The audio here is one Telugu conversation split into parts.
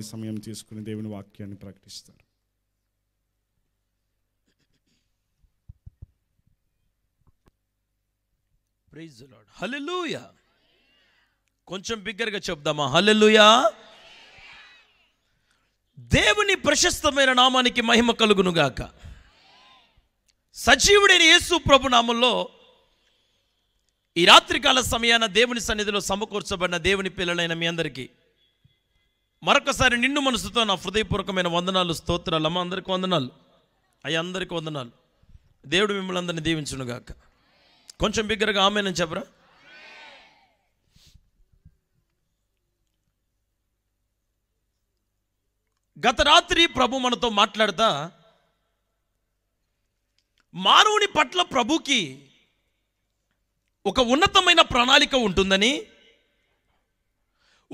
మరి సమయం తీసుకుని దేవుని వాక్యాన్ని ప్రకటిస్తారు కొంచెం బిగ్గరగా చెప్దామా హలెలుయా దేవుని ప్రశస్తమైన నామానికి మహిమ కలుగునుగాక సజీవుడైన యేసు ప్రభు నామంలో ఈ రాత్రికాల సమయాన దేవుని సన్నిధిలో సమకూర్చబడిన దేవుని పిల్లలైన మీ అందరికీ మరొకసారి నిన్ను మనసుతో నా హృదయపూర్వకమైన వందనాలు స్తోత్రాలు అమ్మ అందరికీ వందనాలు అయ్యా అందరికీ వందనాలు దేవుడు మిమ్మల్ని అందరిని దీవించునుగాక కొంచెం బిగ్గరగా ఆమె నేను చెప్పరా గత రాత్రి ప్రభు మనతో మాట్లాడతా మానవుని పట్ల ప్రభుకి ఒక ఉన్నతమైన ప్రణాళిక ఉంటుందని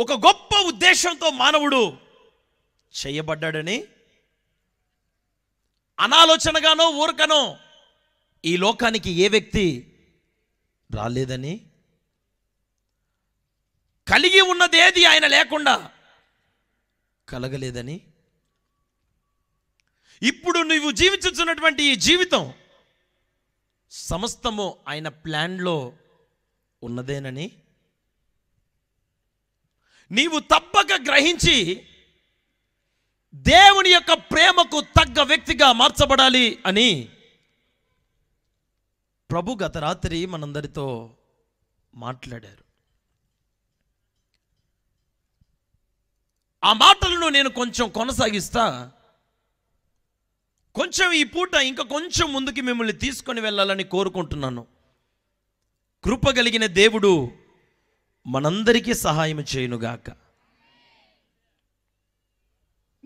ఒక గొప్ప ఉద్దేశంతో మానవుడు చేయబడ్డాడని అనాలోచనగానో ఊరకనో ఈ లోకానికి ఏ వ్యక్తి రాలేదని కలిగి ఉన్నదేది ఆయన లేకుండా కలగలేదని ఇప్పుడు నువ్వు జీవించున్నటువంటి ఈ జీవితం సమస్తము ఆయన ప్లాన్లో ఉన్నదేనని నీవు తప్పక గ్రహించి దేవుని యొక్క ప్రేమకు తగ్గ వ్యక్తిగా మార్చబడాలి అని ప్రభు గత రాత్రి మనందరితో మాట్లాడారు ఆ మాటలను నేను కొంచెం కొనసాగిస్తా కొంచెం ఈ పూట ఇంకా కొంచెం ముందుకి మిమ్మల్ని తీసుకొని వెళ్ళాలని కోరుకుంటున్నాను కృప కలిగిన దేవుడు మనందరికీ సహాయం చేయునుగాక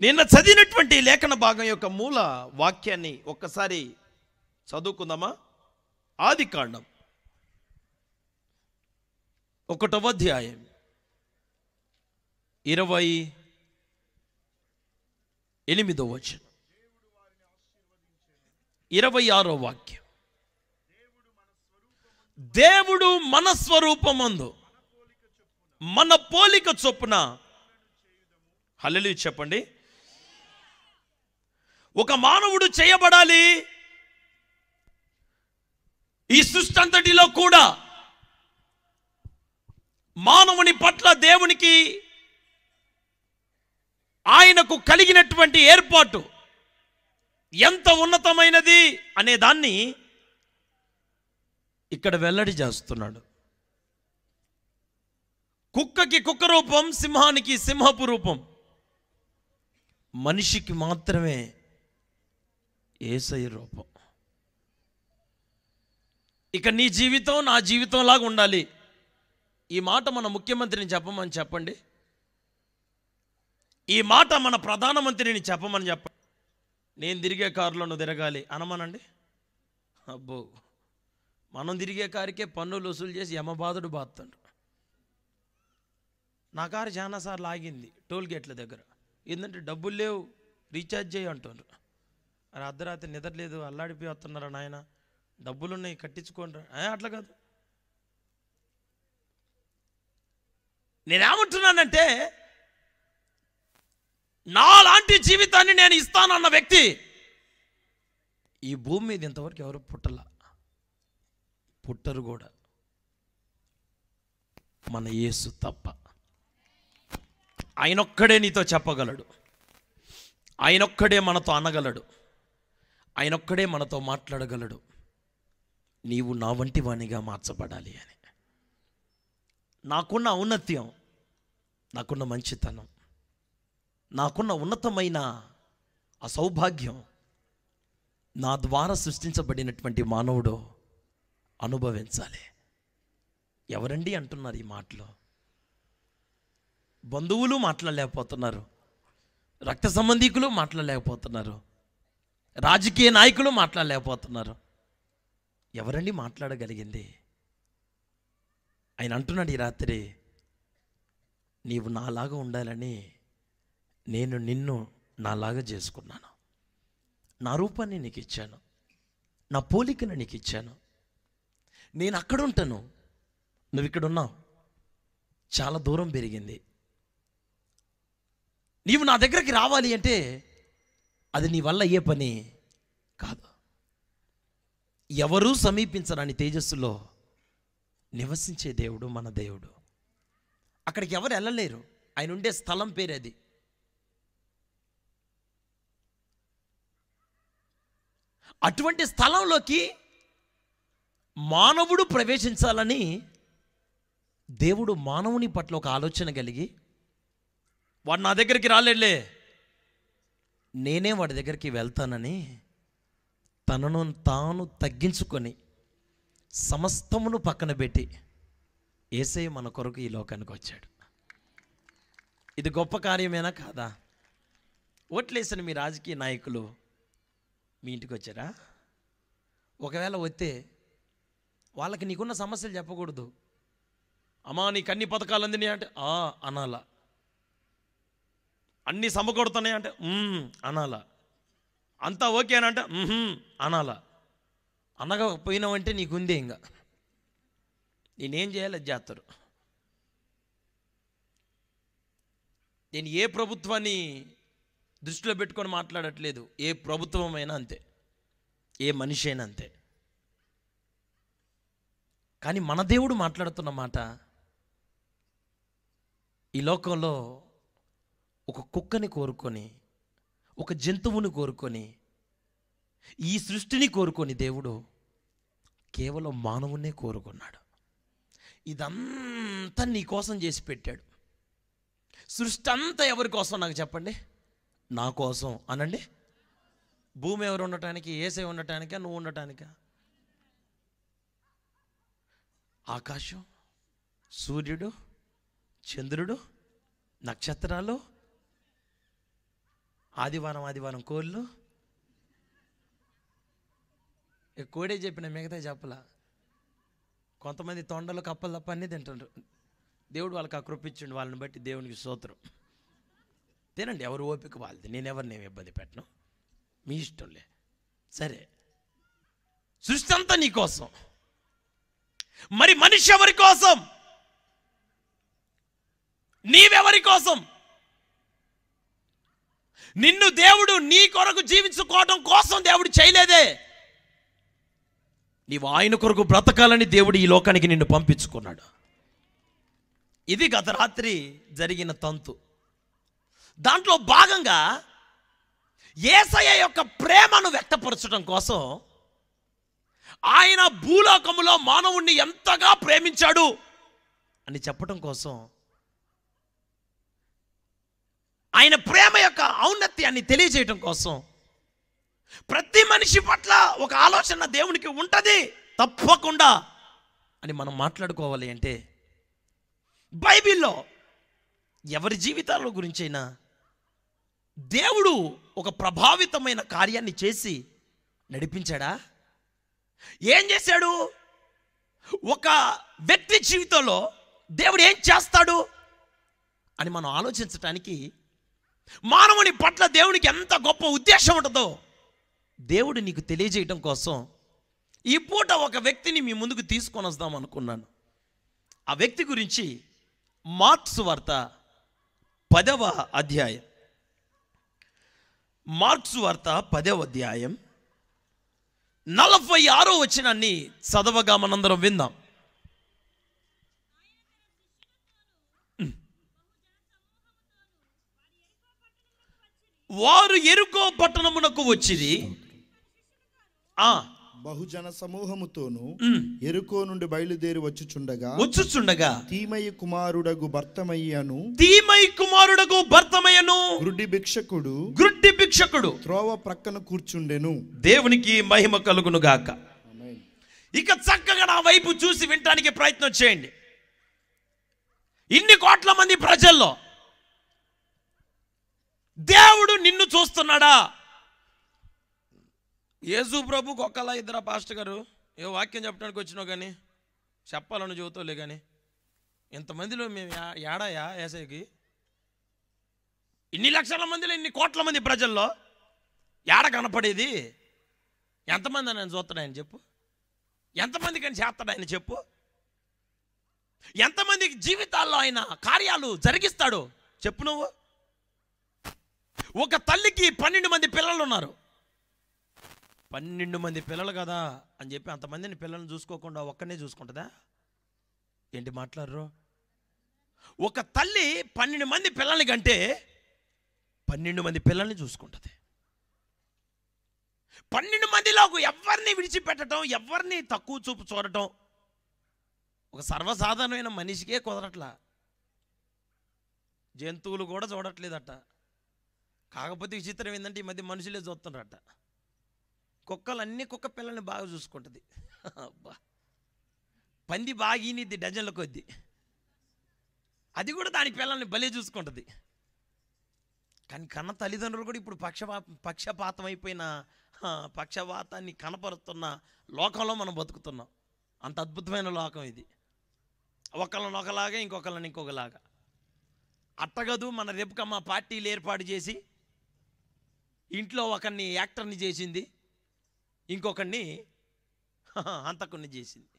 నిన్న చదివినటువంటి లేఖన భాగం యొక్క మూల వాక్యాన్ని ఒక్కసారి చదువుకుందామా ఆది కాండం ఒకటవ అధ్యాయం ఇరవై ఎనిమిదవ వచనం ఇరవై ఆరో వాక్యం దేవుడు మనస్వరూపమందు మన పోలిక చొప్పున హల్లు చెప్పండి ఒక మానవుడు చేయబడాలి ఈ సృష్టి అంతటిలో కూడా మానవుని పట్ల దేవునికి ఆయనకు కలిగినటువంటి ఏర్పాటు ఎంత ఉన్నతమైనది అనే దాన్ని ఇక్కడ వెల్లడి చేస్తున్నాడు కుక్కకి కుక్క రూపం సింహానికి సింహపు రూపం మనిషికి మాత్రమే ఏసై రూపం ఇక నీ జీవితం నా జీవితంలాగా ఉండాలి ఈ మాట మన ముఖ్యమంత్రిని చెప్పమని చెప్పండి ఈ మాట మన ప్రధానమంత్రిని చెప్పమని చెప్పండి నేను తిరిగే కారులను తిరగాలి అనమనండి అబ్బో మనం తిరిగే కారికే పన్నులు వసూలు చేసి యమబాధుడు బాధతాడు నా కారు చాలాసార్లు ఆగింది టోల్ గేట్ల దగ్గర ఏంటంటే డబ్బులు లేవు రీఛార్జ్ చేయి అంటున్నారు అరే అర్ధరాత్రి నిద్రలేదు అల్లాడిపోయి వస్తున్నారా నాయన డబ్బులు ఉన్నాయి కట్టించుకోండి అట్లా కాదు నేనేమంటున్నానంటే నాలాంటి జీవితాన్ని నేను ఇస్తానన్న వ్యక్తి ఈ భూమి మీద ఇంతవరకు ఎవరు పుట్టల పుట్టరు కూడా మన యేసు తప్ప ఆయనొక్కడే నీతో చెప్పగలడు ఆయనొక్కడే మనతో అనగలడు ఆయనొక్కడే మనతో మాట్లాడగలడు నీవు నా వంటి వాణిగా మార్చబడాలి అని నాకున్న ఔన్నత్యం నాకున్న మంచితనం నాకున్న ఉన్నతమైన ఆ సౌభాగ్యం నా ద్వారా సృష్టించబడినటువంటి మానవుడు అనుభవించాలి ఎవరండి అంటున్నారు ఈ మాటలో బంధువులు మాట్లాడలేకపోతున్నారు రక్త సంబంధికులు మాట్లాడలేకపోతున్నారు రాజకీయ నాయకులు మాట్లాడలేకపోతున్నారు ఎవరండి మాట్లాడగలిగింది ఆయన అంటున్నాడు ఈ రాత్రి నీవు నాలాగా ఉండాలని నేను నిన్ను నాలాగా చేసుకున్నాను నా రూపాన్ని నీకు ఇచ్చాను నా పోలికను నీకు ఇచ్చాను నేను అక్కడ ఉంటాను నువ్వు ఇక్కడ ఉన్నావు చాలా దూరం పెరిగింది నీవు నా దగ్గరికి రావాలి అంటే అది నీ వల్ల ఏ పని కాదు ఎవరూ సమీపించరాని తేజస్సులో నివసించే దేవుడు మన దేవుడు అక్కడికి ఎవరు వెళ్ళలేరు ఆయన ఉండే స్థలం పేరు అది అటువంటి స్థలంలోకి మానవుడు ప్రవేశించాలని దేవుడు మానవుని పట్ల ఒక ఆలోచన కలిగి వాడు నా దగ్గరికి రాలేడులే నేనే వాడి దగ్గరికి వెళ్తానని తనను తాను తగ్గించుకొని సమస్తమును పక్కన పెట్టి ఏసై మన కొరకు ఈ లోకానికి వచ్చాడు ఇది గొప్ప కార్యమేనా కాదా ఓట్లేసిన మీ రాజకీయ నాయకులు మీ ఇంటికి వచ్చారా ఒకవేళ వస్తే వాళ్ళకి నీకున్న సమస్యలు చెప్పకూడదు అమ్మా నీకు అన్ని పథకాలు అందినాయి అంటే అనాలా అన్నీ సమకూడుతున్నాయి అంటే అనాల అంతా అంటే అనాల అనకపోయినావంటే నీకుందే ఇంకా నేనేం చేయాలి జాతరు నేను ఏ ప్రభుత్వాన్ని దృష్టిలో పెట్టుకొని మాట్లాడట్లేదు ఏ ప్రభుత్వమైనా అంతే ఏ మనిషి అయినా అంతే కానీ మన దేవుడు మాట్లాడుతున్న మాట ఈ లోకంలో ఒక కుక్కని కోరుకొని ఒక జంతువుని కోరుకొని ఈ సృష్టిని కోరుకొని దేవుడు కేవలం మానవునే కోరుకున్నాడు ఇదంతా నీ కోసం చేసి పెట్టాడు సృష్టి అంతా ఎవరి కోసం నాకు చెప్పండి నా కోసం అనండి భూమి ఎవరు ఉండటానికి ఏసే ఉండటానికా నువ్వు ఉండటానికా ఆకాశం సూర్యుడు చంద్రుడు నక్షత్రాలు ఆదివారం ఆదివారం కోళ్ళు కోడే చెప్పిన మిగతా చెప్పలా కొంతమంది తొండలు కప్పలు తప్ప అన్నీ తింటుండ్రు దేవుడు వాళ్ళకి అకృపించండి వాళ్ళని బట్టి దేవునికి స్తోత్రం తినండి ఎవరు ఓపిక వాళ్ళది నేనెవరిని నేను ఇబ్బంది పెట్టను మీ ఇష్టంలే సరే సృష్టి అంతా నీకోసం మరి మనిషి ఎవరి కోసం నీవెవరి కోసం నిన్ను దేవుడు నీ కొరకు జీవించుకోవటం కోసం దేవుడు చేయలేదే నీవు ఆయన కొరకు బ్రతకాలని దేవుడు ఈ లోకానికి నిన్ను పంపించుకున్నాడు ఇది గత రాత్రి జరిగిన తంతు దాంట్లో భాగంగా ఏసయ యొక్క ప్రేమను వ్యక్తపరచడం కోసం ఆయన భూలోకములో మానవుణ్ణి ఎంతగా ప్రేమించాడు అని చెప్పడం కోసం ఆయన ప్రేమ యొక్క ఔన్నత్యాన్ని తెలియజేయటం కోసం ప్రతి మనిషి పట్ల ఒక ఆలోచన దేవునికి ఉంటుంది తప్పకుండా అని మనం మాట్లాడుకోవాలి అంటే బైబిల్లో ఎవరి జీవితాల గురించైనా దేవుడు ఒక ప్రభావితమైన కార్యాన్ని చేసి నడిపించాడా ఏం చేశాడు ఒక వ్యక్తి జీవితంలో దేవుడు ఏం చేస్తాడు అని మనం ఆలోచించటానికి మానవుని పట్ల దేవునికి ఎంత గొప్ప ఉద్దేశం ఉంటుందో దేవుడు నీకు తెలియజేయటం కోసం ఈ పూట ఒక వ్యక్తిని మీ ముందుకు తీసుకొని వస్తాం అనుకున్నాను ఆ వ్యక్తి గురించి మార్క్స్ వార్త పదవ అధ్యాయం మార్క్స్ వార్త పదవ అధ్యాయం నలభై ఆరో వచ్చినాన్ని చదవగా మనందరం విందాం వారు ఎరుకో పట్టణమునకు వచ్చింది బహుజన సమూహముతోను ఎరుకో నుండి బయలుదేరి వచ్చుచుండగా వచ్చుచుండగా తీమయ్య కుమారుడగు భర్తమయ్యను తీమయ్య కుమారుడగు భర్తమయ్యను గ్రుడ్డి భిక్షకుడు గ్రుడ్డి భిక్షకుడు త్రోవ ప్రక్కన కూర్చుండెను దేవునికి మహిమ కలుగును గాక ఇక చక్కగా నా వైపు చూసి వినటానికి ప్రయత్నం చేయండి ఇన్ని కోట్ల మంది ప్రజల్లో దేవుడు నిన్ను చూస్తున్నాడా యేసు ప్రభు ఒక్కలా ఇద్దర పాస్టర్ గారు ఏ వాక్యం చెప్పడానికి వచ్చినావు కానీ చెప్పాలని చెబుతాలే కానీ ఇంతమందిలో మేము ఏడాయా ఏసైకి ఇన్ని లక్షల మందిలో ఇన్ని కోట్ల మంది ప్రజల్లో ఏడ కనపడేది ఎంతమంది అని చూస్తాడు ఆయన చెప్పు ఎంతమంది కానీ చేస్తాడు ఆయన చెప్పు ఎంతమందికి జీవితాల్లో ఆయన కార్యాలు జరిగిస్తాడు చెప్పు నువ్వు ఒక తల్లికి పన్నెండు మంది పిల్లలు ఉన్నారు పన్నెండు మంది పిల్లలు కదా అని చెప్పి అంతమందిని పిల్లల్ని చూసుకోకుండా ఒక్కనే చూసుకుంటుందా ఏంటి మాట్లాడరు ఒక తల్లి పన్నెండు మంది పిల్లల్ని కంటే పన్నెండు మంది పిల్లల్ని చూసుకుంటుంది పన్నెండు మందిలో ఎవరిని విడిచిపెట్టడం ఎవరిని తక్కువ చూపు చూడటం ఒక సర్వసాధారణమైన మనిషికే కుదరట్లా జంతువులు కూడా చూడట్లేదట కాకపోతే విచిత్రం ఏంటంటే ఈ మధ్య మనుషులే చూస్తున్నారట కుక్కలు అన్ని కుక్క పిల్లల్ని బాగా చూసుకుంటుంది అబ్బా పంది బాగా డజన్ల కొద్ది అది కూడా దాని పిల్లల్ని భలే చూసుకుంటుంది కానీ కన్న తల్లిదండ్రులు కూడా ఇప్పుడు పక్షపా పక్షపాతం అయిపోయిన పక్షపాతాన్ని కనపరుస్తున్న లోకంలో మనం బతుకుతున్నాం అంత అద్భుతమైన లోకం ఇది ఒకళ్ళని ఒకలాగా ఇంకొకళ్ళని ఇంకొకలాగా అట్టగదు మన రేపుకమ్మ పార్టీలు ఏర్పాటు చేసి ఇంట్లో ఒకరిని యాక్టర్ని చేసింది ఇంకొకరిని అంతకుని చేసింది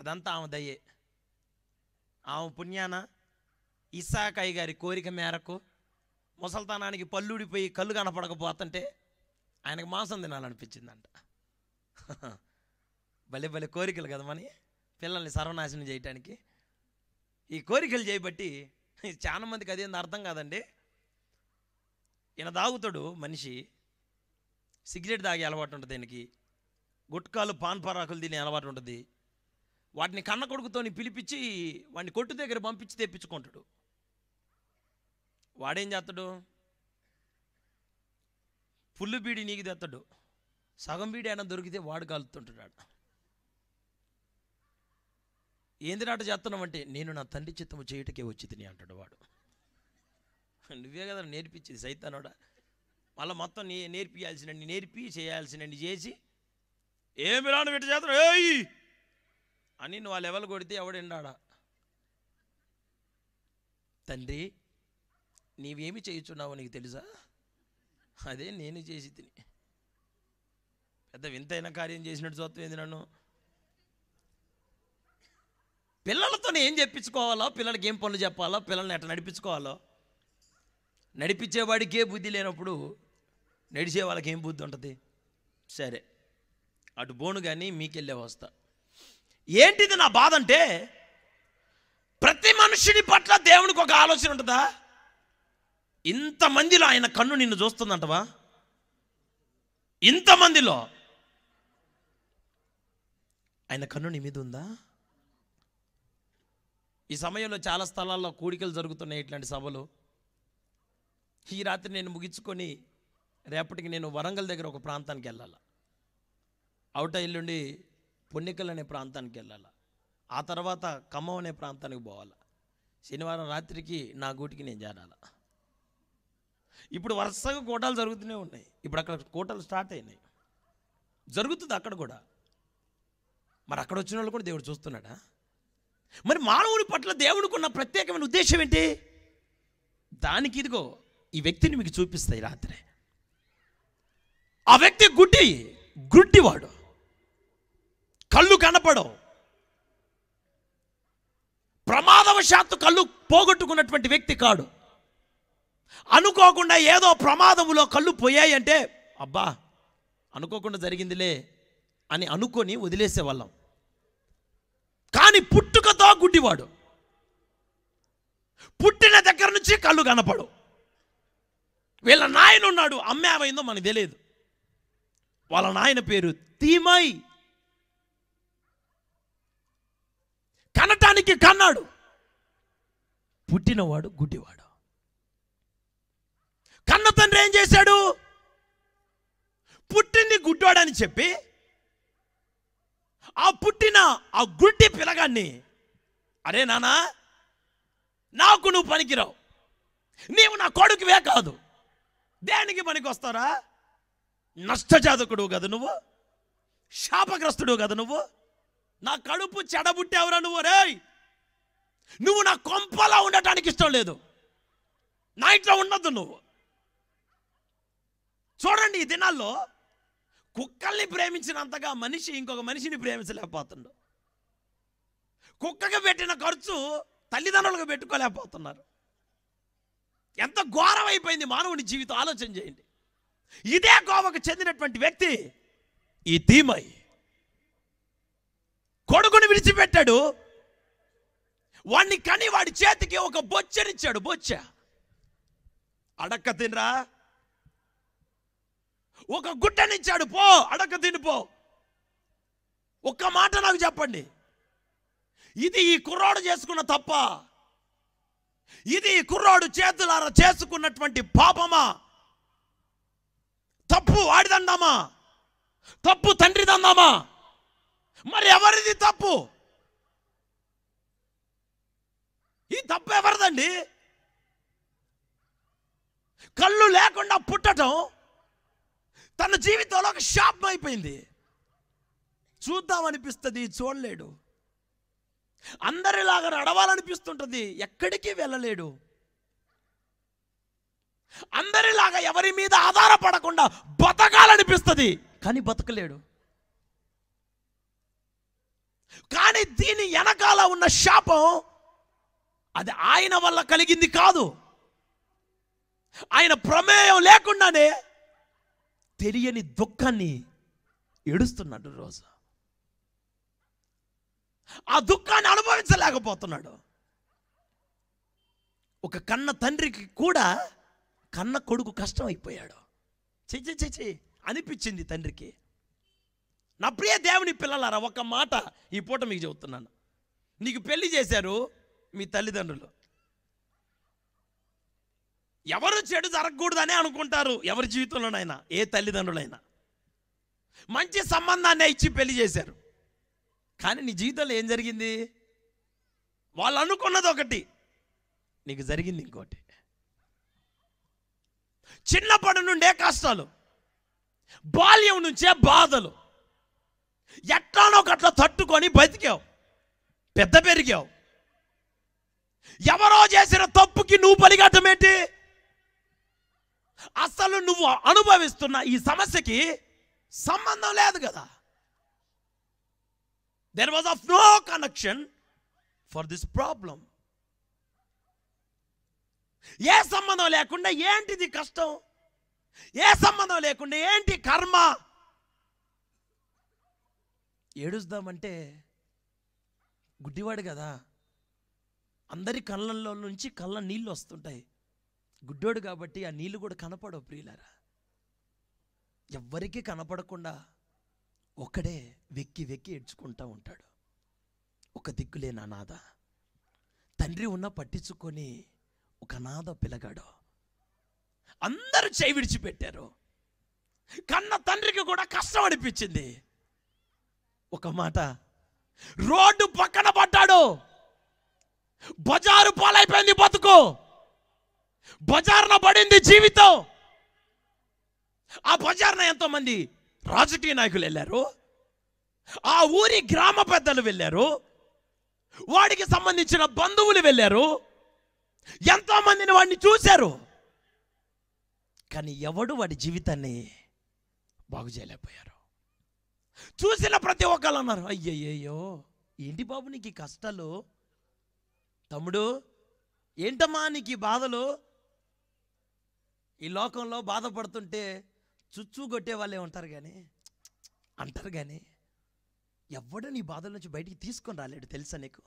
అదంతా ఆమె దయ్యే ఆమె పుణ్యాన ఇసాకాయ్ గారి కోరిక మేరకు ముసల్తానానికి పల్లుడిపోయి కళ్ళు కనపడకపోతుంటే ఆయనకు మాంసం తినాలనిపించిందంట భలే భలే కోరికలు కదా మని పిల్లల్ని సర్వనాశనం చేయటానికి ఈ కోరికలు చేయబట్టి చాలామందికి అదేంది అర్థం కాదండి ఈయన తాగుతాడు మనిషి సిగరెట్ తాగే అలవాటు ఉంటుంది దీనికి గుట్కాలు పాన్ పరాకులు తినే అలవాటు ఉంటుంది వాటిని కన్న కొడుకుతోని పిలిపించి వాడిని కొట్టు దగ్గర పంపించి తెప్పించుకుంటాడు వాడేం చేస్తాడు పుల్లు బీడి నీకు తెత్తాడు సగం బీడి అయినా దొరికితే వాడు ఏంది నాట చేస్తున్నామంటే నేను నా తండ్రి చిత్తము చేయుటకే వచ్చి తిని అంటాడు వాడు నువ్వే కదా నేర్పించింది సైతానోడా మళ్ళీ మొత్తం నే నేర్పియాల్సినండి నేర్పి చేయాల్సినండి చేసి ఏమి రాను పెట్టి చేత అని నువ్వు ఆ లెవెల్ కొడితే ఎవడెండాడా తండ్రి నీవేమి చేయుచున్నావో నీకు తెలుసా అదే నేను చేసి తిని పెద్ద వింతైన కార్యం చేసినట్టు చూస్తాం ఏంది నన్ను పిల్లలతో ఏం చెప్పించుకోవాలో పిల్లలకి ఏం పనులు చెప్పాలో పిల్లల్ని ఎట్లా నడిపించుకోవాలో నడిపించేవాడికే బుద్ధి లేనప్పుడు నడిచే వాళ్ళకి ఏం బుద్ధి ఉంటుంది సరే అటు బోను కానీ మీకెళ్ళే వస్తా ఏంటిది నా బాధ అంటే ప్రతి మనుషుని పట్ల దేవునికి ఒక ఆలోచన ఉంటుందా ఇంతమందిలో ఆయన కన్ను నిన్ను చూస్తుందంటవా ఇంతమందిలో ఆయన కన్ను నీ మీద ఉందా ఈ సమయంలో చాలా స్థలాల్లో కూడికలు జరుగుతున్నాయి ఇట్లాంటి సభలు ఈ రాత్రి నేను ముగించుకొని రేపటికి నేను వరంగల్ దగ్గర ఒక ప్రాంతానికి వెళ్ళాలా అవుట ఇల్లుండి పొన్నికల్ అనే ప్రాంతానికి వెళ్ళాలా ఆ తర్వాత ఖమ్మం అనే ప్రాంతానికి పోవాలా శనివారం రాత్రికి నా గూటికి నేను చేరాలా ఇప్పుడు వరుసగా కోటాలు జరుగుతూనే ఉన్నాయి ఇప్పుడు అక్కడ కోటలు స్టార్ట్ అయినాయి జరుగుతుంది అక్కడ కూడా మరి అక్కడ వచ్చిన వాళ్ళు కూడా దేవుడు చూస్తున్నాడా మరి మానవుడి పట్ల దేవుడికి ఉన్న ప్రత్యేకమైన ఉద్దేశం ఏంటి దానికి ఇదిగో ఈ వ్యక్తిని మీకు చూపిస్తాయి రాత్రి ఆ వ్యక్తి గుడ్డి గుడ్డివాడు కళ్ళు కనపడవు ప్రమాదవశాత్తు కళ్ళు పోగొట్టుకున్నటువంటి వ్యక్తి కాడు అనుకోకుండా ఏదో ప్రమాదములో కళ్ళు పోయాయంటే అబ్బా అనుకోకుండా జరిగిందిలే అని అనుకొని వదిలేసేవాళ్ళం కానీ పుట్టుకతో గుడ్డివాడు పుట్టిన దగ్గర నుంచి కళ్ళు కనపడవు వీళ్ళ నాయన ఉన్నాడు అమ్మ మనకు తెలియదు వాళ్ళ నాయన పేరు తీమై కనటానికి కన్నాడు పుట్టినవాడు గుడ్డివాడు కన్న తండ్రి ఏం చేశాడు పుట్టింది అని చెప్పి ఆ పుట్టిన ఆ గుడ్డి పిలగాన్ని అరే నానా నాకు నువ్వు పనికిరావు నీవు నా కొడుకువే కాదు దేనికి పనికి వస్తారా నష్టజాతకుడు కదా నువ్వు శాపగ్రస్తుడు కదా నువ్వు నా కడుపు చెడబుట్టేవరా నువ్వు రేయ్ నువ్వు నా కొంపలా ఉండటానికి ఇష్టం లేదు నా ఇంట్లో ఉండద్దు నువ్వు చూడండి ఈ దినాల్లో కుక్కల్ని ప్రేమించినంతగా మనిషి ఇంకొక మనిషిని ప్రేమించలేకపోతుండు కుక్కకి పెట్టిన ఖర్చు తల్లిదండ్రులకు పెట్టుకోలేకపోతున్నారు ఎంత ఘోరమైపోయింది మానవుని జీవితం ఆలోచన చేయండి ఇదే గోవకు చెందినటువంటి వ్యక్తి ఈ ధీమై కొడుకుని విడిచిపెట్టాడు వాణ్ణి కని వాడి చేతికి ఒక బొచ్చరిచ్చాడు బొచ్చ అడక్క తినరా ఒక గుడ్డనిచ్చాడు పో అడక్క తినిపో ఒక్క మాట నాకు చెప్పండి ఇది ఈ కుర్రాడు చేసుకున్న తప్ప ఇది కుర్రాడు చేతులారా చేసుకున్నటువంటి పాపమా తప్పు వాడిదండమా తప్పు తండ్రిదందామా మరి ఎవరిది తప్పు ఈ తప్పు ఎవరిదండి కళ్ళు లేకుండా పుట్టడం తన జీవితంలో ఒక శాపం అయిపోయింది చూద్దామనిపిస్తుంది చూడలేడు అందరిలాగా నడవాలనిపిస్తుంటుంది ఎక్కడికి వెళ్ళలేడు అందరిలాగా ఎవరి మీద ఆధారపడకుండా బతకాలనిపిస్తుంది కానీ బతకలేడు కానీ దీని వెనకాల ఉన్న శాపం అది ఆయన వల్ల కలిగింది కాదు ఆయన ప్రమేయం లేకుండానే తెలియని దుఃఖాన్ని ఏడుస్తున్నాడు రోజు ఆ దుఃఖాన్ని అనుభవించలేకపోతున్నాడు ఒక కన్న తండ్రికి కూడా కన్న కొడుకు కష్టం అయిపోయాడు చిచి చిచి అనిపించింది తండ్రికి నా ప్రియ దేవుని పిల్లలారా ఒక మాట ఈ పూట మీకు చెబుతున్నాను నీకు పెళ్లి చేశారు మీ తల్లిదండ్రులు ఎవరు చెడు జరగకూడదనే అనుకుంటారు ఎవరి జీవితంలోనైనా ఏ తల్లిదండ్రులైనా మంచి సంబంధాన్ని ఇచ్చి పెళ్లి చేశారు కానీ నీ జీవితంలో ఏం జరిగింది వాళ్ళు అనుకున్నది ఒకటి నీకు జరిగింది ఇంకోటి చిన్నప్పటి నుండే కష్టాలు బాల్యం నుంచే బాధలు ఎట్లానో ఒకట్లా తట్టుకొని బతికావు పెద్ద పెరిగావు ఎవరో చేసిన తప్పుకి నువ్వు పలిగటం ఏంటి అసలు నువ్వు అనుభవిస్తున్న ఈ సమస్యకి సంబంధం లేదు కదా there was of no connection for this problem ఏ సంబంధం లేకుండా ఏంటిది కష్టం ఏ సంబంధం లేకుండా ఏంటి కర్మ ఏడుస్తామంటే గుడ్డివాడు కదా అందరి కళ్ళల్లో నుంచి కళ్ళ నీళ్ళు వస్తుంటాయి గుడ్డోడు కాబట్టి ఆ నీళ్ళు కూడా కనపడవు ప్రియులారా ఎవ్వరికీ కనపడకుండా ఒక్కడే వెక్కి వెక్కి ఏడ్చుకుంటూ ఉంటాడు ఒక దిక్కులే అనాథ తండ్రి ఉన్న పట్టించుకొని ఒక నాథ పిలగాడు అందరూ చేయి విడిచిపెట్టారు కన్న తండ్రికి కూడా కష్టం అనిపించింది ఒక మాట రోడ్డు పక్కన పడ్డాడు బజారు పాలైపోయింది బతుకు బజార్న పడింది జీవితం ఆ బజార్న ఎంతోమంది రాజకీయ నాయకులు వెళ్ళారు ఆ ఊరి గ్రామ పెద్దలు వెళ్ళారు వాడికి సంబంధించిన బంధువులు వెళ్ళారు ఎంతో మందిని వాడిని చూశారు కానీ ఎవడు వాడి జీవితాన్ని బాగు చేయలేకపోయారు చూసిన ప్రతి ఒక్కళ్ళు అన్నారు అయ్యయ్యో ఏంటి బాబు నీకు కష్టాలు తమ్ముడు ఏంటమ్మా నీకు ఈ బాధలు ఈ లోకంలో బాధపడుతుంటే చుచ్చు కొట్టే వాళ్ళే ఉంటారు కానీ అంటారు కానీ ఎవడ నీ బాధల నుంచి బయటికి తీసుకొని రాలేడు తెలుసా నీకు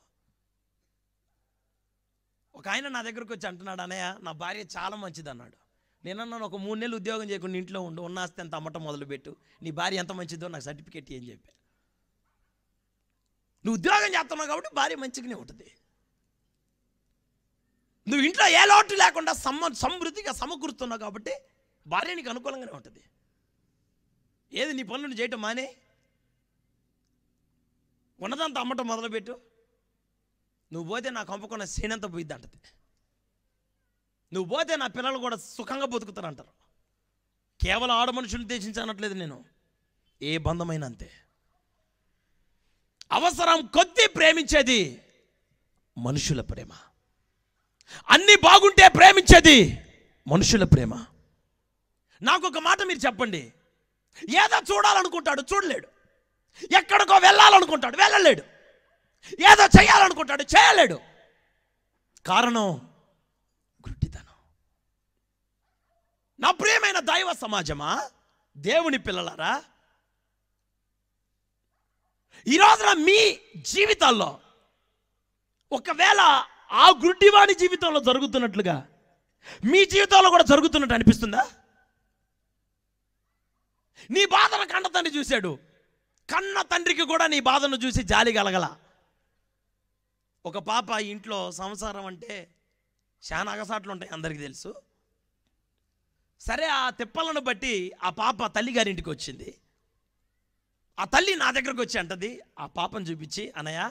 ఒక ఆయన నా దగ్గరకు వచ్చి అంటున్నాడు అనయ్య నా భార్య చాలా మంచిది అన్నాడు నేనన్నాను ఒక మూడు నెలలు ఉద్యోగం చేయకుండా ఇంట్లో ఉండు ఉన్న ఆస్తి అమ్మటం మొదలుపెట్టు నీ భార్య ఎంత మంచిదో నాకు సర్టిఫికేట్ ఏం చెప్పా నువ్వు ఉద్యోగం చేస్తున్నావు కాబట్టి భార్య మంచిగానే ఉంటుంది నువ్వు ఇంట్లో ఏ లోటు లేకుండా సమ సమృద్ధిగా సమకూరుతున్నావు కాబట్టి భార్య నీకు అనుకూలంగానే ఉంటుంది ఏది నీ పనులు చేయటం మానే ఉన్నదంత అమ్మటం మొదలుపెట్టు నువ్వు పోతే నా కంపకున్న సేనంత పోయిద్ది అంటది నువ్వు పోతే నా పిల్లలు కూడా సుఖంగా బతుకుతారు అంటారు కేవలం ఆడ మనుషులు ఉద్దేశించనట్లేదు నేను ఏ బంధమైన అంతే అవసరం కొద్ది ప్రేమించేది మనుషుల ప్రేమ అన్నీ బాగుంటే ప్రేమించేది మనుషుల ప్రేమ నాకు ఒక మాట మీరు చెప్పండి ఏదో చూడాలనుకుంటాడు చూడలేడు ఎక్కడికో వెళ్ళాలనుకుంటాడు వెళ్ళలేడు ఏదో చేయాలనుకుంటాడు చేయలేడు కారణం గుడ్డితనం నా ప్రియమైన దైవ సమాజమా దేవుని పిల్లలారా ఈరోజున మీ జీవితాల్లో ఒకవేళ ఆ గుడ్డివాణి జీవితంలో జరుగుతున్నట్లుగా మీ జీవితంలో కూడా జరుగుతున్నట్టు అనిపిస్తుందా నీ బాధను కండతాన్ని చూశాడు కన్న తండ్రికి కూడా నీ బాధను చూసి జాలి కలగల ఒక పాప ఇంట్లో సంసారం అంటే చాలా అగసాట్లు ఉంటాయి అందరికీ తెలుసు సరే ఆ తిప్పలను బట్టి ఆ పాప తల్లిగారింటికి వచ్చింది ఆ తల్లి నా దగ్గరకు వచ్చి అంటది ఆ పాపను చూపించి అనయ్య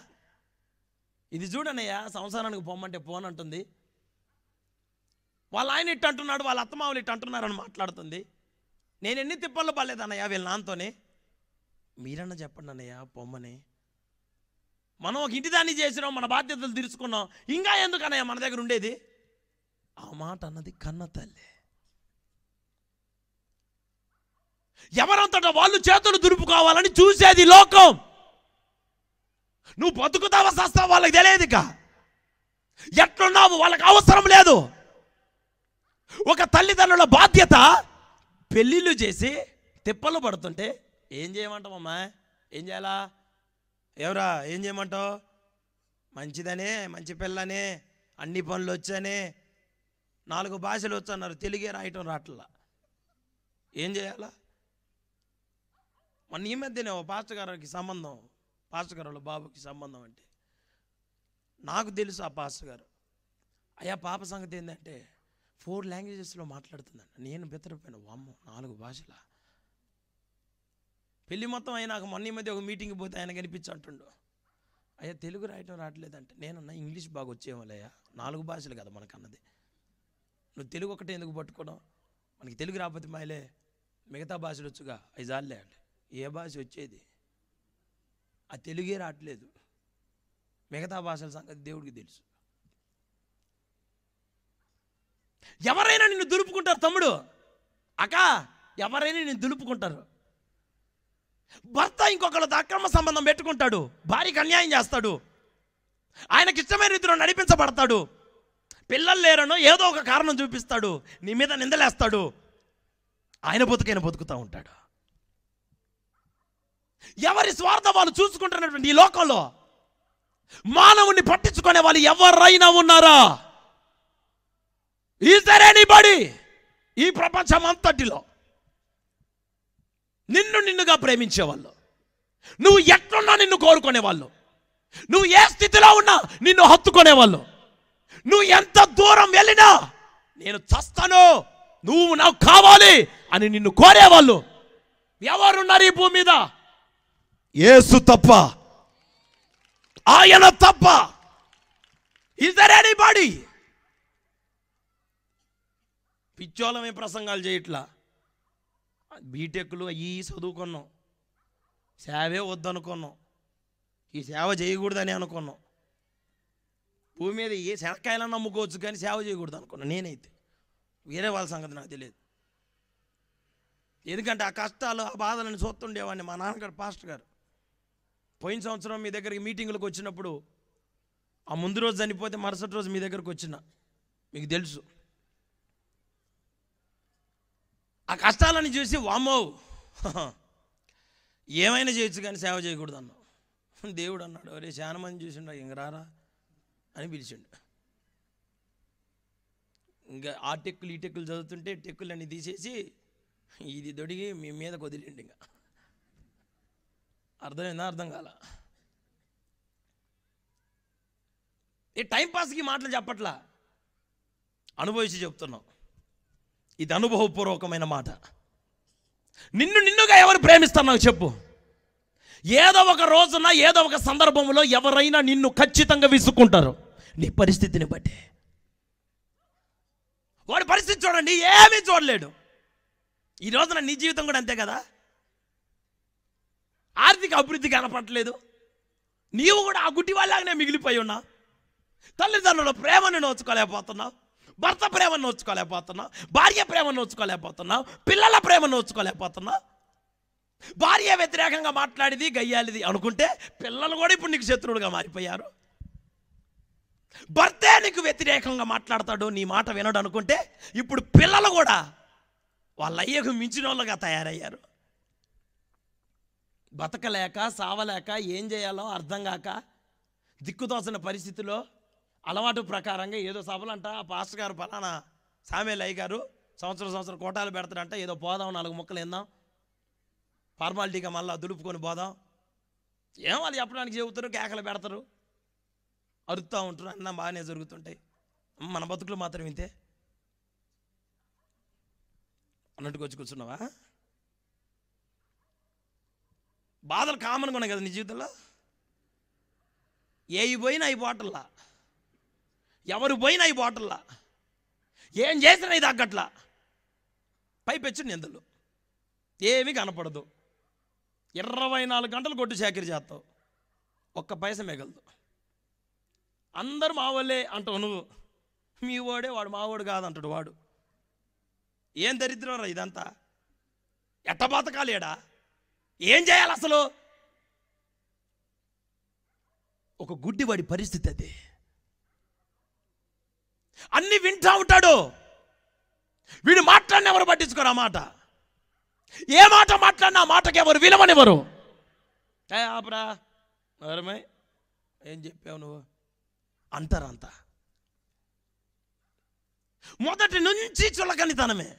ఇది చూడనయ్య సంసారానికి పోమంటే అంటుంది వాళ్ళ ఆయన ఇట్టు అంటున్నాడు వాళ్ళ అత్తమావులు ఇట్టు అంటున్నారని మాట్లాడుతుంది నేను ఎన్ని తిప్పలు పడలేదు అన్నయ్య వీళ్ళ నాన్నతోనే మీరన్నా చెప్పండి అన్నయ్య పొమ్మని మనం ఒక ఇంటి దాన్ని చేసినాం మన బాధ్యతలు తీర్చుకున్నాం ఇంకా ఎందుకు అన్నయ్య మన దగ్గర ఉండేది ఆ మాట అన్నది కన్న తల్లి ఎవరంతటా వాళ్ళు చేతులు దురుపుకోవాలని చూసేది లోకం నువ్వు బతుకుతావా సస్తావు వాళ్ళకి తెలియదు ఇక ఎట్లున్నావు వాళ్ళకి అవసరం లేదు ఒక తల్లిదండ్రుల బాధ్యత పెళ్ళిళ్ళు చేసి తిప్పలు పడుతుంటే ఏం అమ్మా ఏం చేయాలా ఎవరా ఏం చేయమంటావు మంచిదనే మంచి పిల్లనే అన్ని పనులు వచ్చానే నాలుగు భాషలు వచ్చన్నారు తెలుగే రాయటం రాట్లా ఏం చేయాలా మన ఈ మధ్యనే ఓ పాస్టర్ గారికి సంబంధం పాస్టర్ గారు బాబుకి సంబంధం అంటే నాకు తెలుసు ఆ పాస్ట్ గారు అయ్యా పాప సంగతి ఏంటంటే ఫోర్ లాంగ్వేజెస్లో మాట్లాడుతుందండి నేను బెత్తరిపోయాను వామ్మ నాలుగు భాషలా పెళ్లి మొత్తం అయినా మొన్న మధ్య ఒక మీటింగ్ పోతే ఆయన కనిపించి అంటుండు అయ్యా తెలుగు రాయటం రావట్లేదంటే నేనన్నా ఇంగ్లీష్ బాగా వచ్చేవాళ్ళయ్యా నాలుగు భాషలు కదా మనకన్నది నువ్వు తెలుగు ఒకటే ఎందుకు పట్టుకోవడం మనకి తెలుగు రాకపోతే మాయలే మిగతా భాషలు వచ్చుగా అవి జాలే అంటే ఏ భాష వచ్చేది ఆ తెలుగే రావట్లేదు మిగతా భాషల సంగతి దేవుడికి తెలుసు ఎవరైనా నిన్ను దులుపుకుంటారు తమ్ముడు అక్క ఎవరైనా నిన్ను దులుపుకుంటారు భర్త ఇంకొకరితో అక్రమ సంబంధం పెట్టుకుంటాడు భార్యకి అన్యాయం చేస్తాడు ఆయనకి ఇష్టమైన రీతిలో నడిపించబడతాడు పిల్లలు లేరనో ఏదో ఒక కారణం చూపిస్తాడు నీ మీద నిందలేస్తాడు ఆయన బతుకైన బతుకుతూ ఉంటాడు ఎవరి స్వార్థం వాళ్ళు చూసుకుంటున్నటువంటి ఈ లోకంలో మానవుని పట్టించుకునే వాళ్ళు ఎవరైనా ఉన్నారా ఈజ్ దర్ బడి ఈ ప్రపంచం అంతటిలో నిన్ను నిన్నుగా ప్రేమించేవాళ్ళు నువ్వు ఎట్లున్నా నిన్ను కోరుకునేవాళ్ళు నువ్వు ఏ స్థితిలో ఉన్నా నిన్ను హత్తుకునేవాళ్ళు నువ్వు ఎంత దూరం వెళ్ళినా నేను చస్తాను నువ్వు నాకు కావాలి అని నిన్ను కోరేవాళ్ళు ఎవరున్నారు ఈ భూమి మీద ఏసు తప్ప ఆయన తప్ప ఇదరేని బాడీ పిచ్చోళమే ప్రసంగాలు చేయట్లా బీటెక్లు అయ్యి చదువుకున్నాం సేవే వద్దనుకున్నాం ఈ సేవ చేయకూడదని అనుకున్నాం భూమి మీద ఏ శనక్కాయలను నమ్ముకోవచ్చు కానీ సేవ చేయకూడదు అనుకున్నాను నేనైతే వేరే వాళ్ళ సంగతి నాకు తెలియదు ఎందుకంటే ఆ కష్టాలు ఆ బాధలను చూస్తుండేవాడిని మా నాన్నగారు పాస్టర్ గారు పోయిన సంవత్సరం మీ దగ్గరికి మీటింగులకు వచ్చినప్పుడు ఆ ముందు రోజు చనిపోతే మరుసటి రోజు మీ దగ్గరకు వచ్చిన మీకు తెలుసు ఆ కష్టాలను చూసి వామో ఏమైనా చేయొచ్చు కానీ సేవ చేయకూడదు అన్నావు దేవుడు అన్నాడు అరే చాలా మంది చూసిండు ఇంక రారా అని పిలిచిండు ఇంకా ఆ టెక్కులు ఈ టెక్కులు చదువుతుంటే టెక్కులు అన్ని తీసేసి ఇది దొడిగి మీ మీద కొదిలిండి ఇంకా అర్థమైందా అర్థం కాల ఈ టైంపాస్కి మాటలు చెప్పట్లా అనుభవించి చెప్తున్నాం ఇది అనుభవపూర్వకమైన మాట నిన్ను నిన్నుగా ఎవరు ప్రేమిస్తారు నాకు చెప్పు ఏదో ఒక రోజున ఏదో ఒక సందర్భంలో ఎవరైనా నిన్ను ఖచ్చితంగా విసుక్కుంటారు నీ పరిస్థితిని బట్టి వాడి పరిస్థితి చూడండి ఏమీ చూడలేడు ఈ రోజున నీ జీవితం కూడా అంతే కదా ఆర్థిక అభివృద్ధి కనపడలేదు నీవు కూడా ఆ గుడ్డి వాళ్ళగానే మిగిలిపోయి ఉన్నా తల్లిదండ్రుల ప్రేమను నోచుకోలేకపోతున్నావు భర్త ప్రేమ నోచుకోలేకపోతున్నావు భార్య ప్రేమ నోచుకోలేకపోతున్నావు పిల్లల ప్రేమ నోచుకోలేకపోతున్నావు భార్య వ్యతిరేకంగా మాట్లాడిది గయ్యాలిది అనుకుంటే పిల్లలు కూడా ఇప్పుడు నీకు శత్రువులుగా మారిపోయారు భర్తే నీకు వ్యతిరేకంగా మాట్లాడతాడు నీ మాట వినడు అనుకుంటే ఇప్పుడు పిల్లలు కూడా వాళ్ళ అయ్యకు మించిన వాళ్ళుగా తయారయ్యారు బతకలేక సావలేక ఏం చేయాలో అర్థం కాక దిక్కుదోసిన పరిస్థితిలో అలవాటు ప్రకారంగా ఏదో సభలు అంట ఆ పాస్టర్ గారు ఫలానా సామేలు అయ్య గారు సంవత్సరం సంవత్సరం కోటాలు పెడతాడంట ఏదో పోదాం నాలుగు మొక్కలు ఏందాం ఫార్మాలిటీగా మళ్ళీ దులుపుకొని పోదాం ఏం వాళ్ళు చెప్పడానికి చెబుతారు కేకలు పెడతారు అరుతూ ఉంటారు అన్న బాగానే జరుగుతుంటాయి మన బతుకులు మాత్రం ఇంతే అన్నట్టుకు వచ్చి కూర్చున్నావా బాధలు కామన్గా ఉన్నాయి కదా నీ జీవితంలో ఏ పోయినా అయిపోవటంలా ఎవరు పోయినా ఈ బాటిల్లా ఏం చేసినా ఇది అగ్గట్లా పైపెచ్చు నిందలు ఏమీ కనపడదు ఇరవై నాలుగు గంటలు కొట్టు చాకరి చేస్తావు ఒక్క పైస మిగలదు అందరు మావోలే అంటావు నువ్వు మీ వాడే వాడు మావోడు కాదంటాడు వాడు ఏం దరిద్రం రా ఇదంతా ఎట్టబాత కాలేడా ఏం చేయాలి అసలు ఒక గుడ్డివాడి పరిస్థితి అదే అన్నీ వింటా ఉంటాడు వీడు మాట్లాడిన ఎవరు పట్టించుకోరు ఆ మాట ఏ మాట మాట్లాడినా ఆ మాటకి ఎవరు విలువనివ్వరు ఆపరా ఏం చెప్పావు నువ్వు అంతరంతా మొదటి నుంచి చులకనితనమే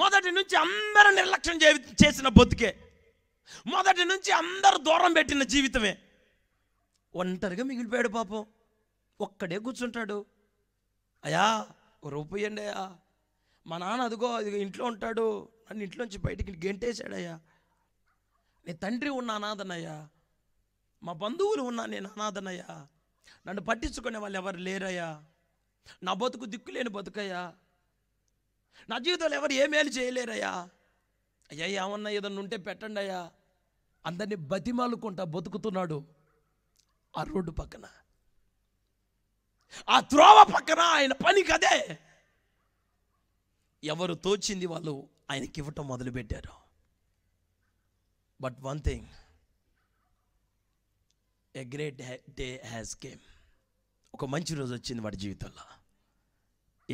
మొదటి నుంచి అందరం నిర్లక్ష్యం చేసిన బతుకే మొదటి నుంచి అందరు దూరం పెట్టిన జీవితమే ఒంటరిగా మిగిలిపోయాడు పాపం ఒక్కడే కూర్చుంటాడు అయ్యా రూపయ్యండి ఇవ్వండి అయ్యా మా నాన్న అదిగో అదిగో ఇంట్లో ఉంటాడు నన్ను ఇంట్లోంచి బయటికి గెంటేశాడయ్యా నీ తండ్రి ఉన్న అనాథనయ్యా మా బంధువులు ఉన్నా నేను అనాథనయ్యా నన్ను పట్టించుకునే వాళ్ళు ఎవరు లేరయ్యా నా బతుకు దిక్కులేని బతుకయ్యా నా జీవితంలో ఎవరు ఏ మేలు చేయలేరయ్యా అయ్యా ఏమన్నా ఏదన్నా ఉంటే పెట్టండి అయ్యా అందరినీ బతిమాలుకుంటా బతుకుతున్నాడు ఆ రోడ్డు పక్కన ఆ త్రోవ పక్కన ఆయన పని కదే ఎవరు తోచింది వాళ్ళు ఆయనకి ఇవ్వటం మొదలుపెట్టారు but one thing a great day has came ఒక మంచి రోజు వచ్చింది వాడి జీవితంలో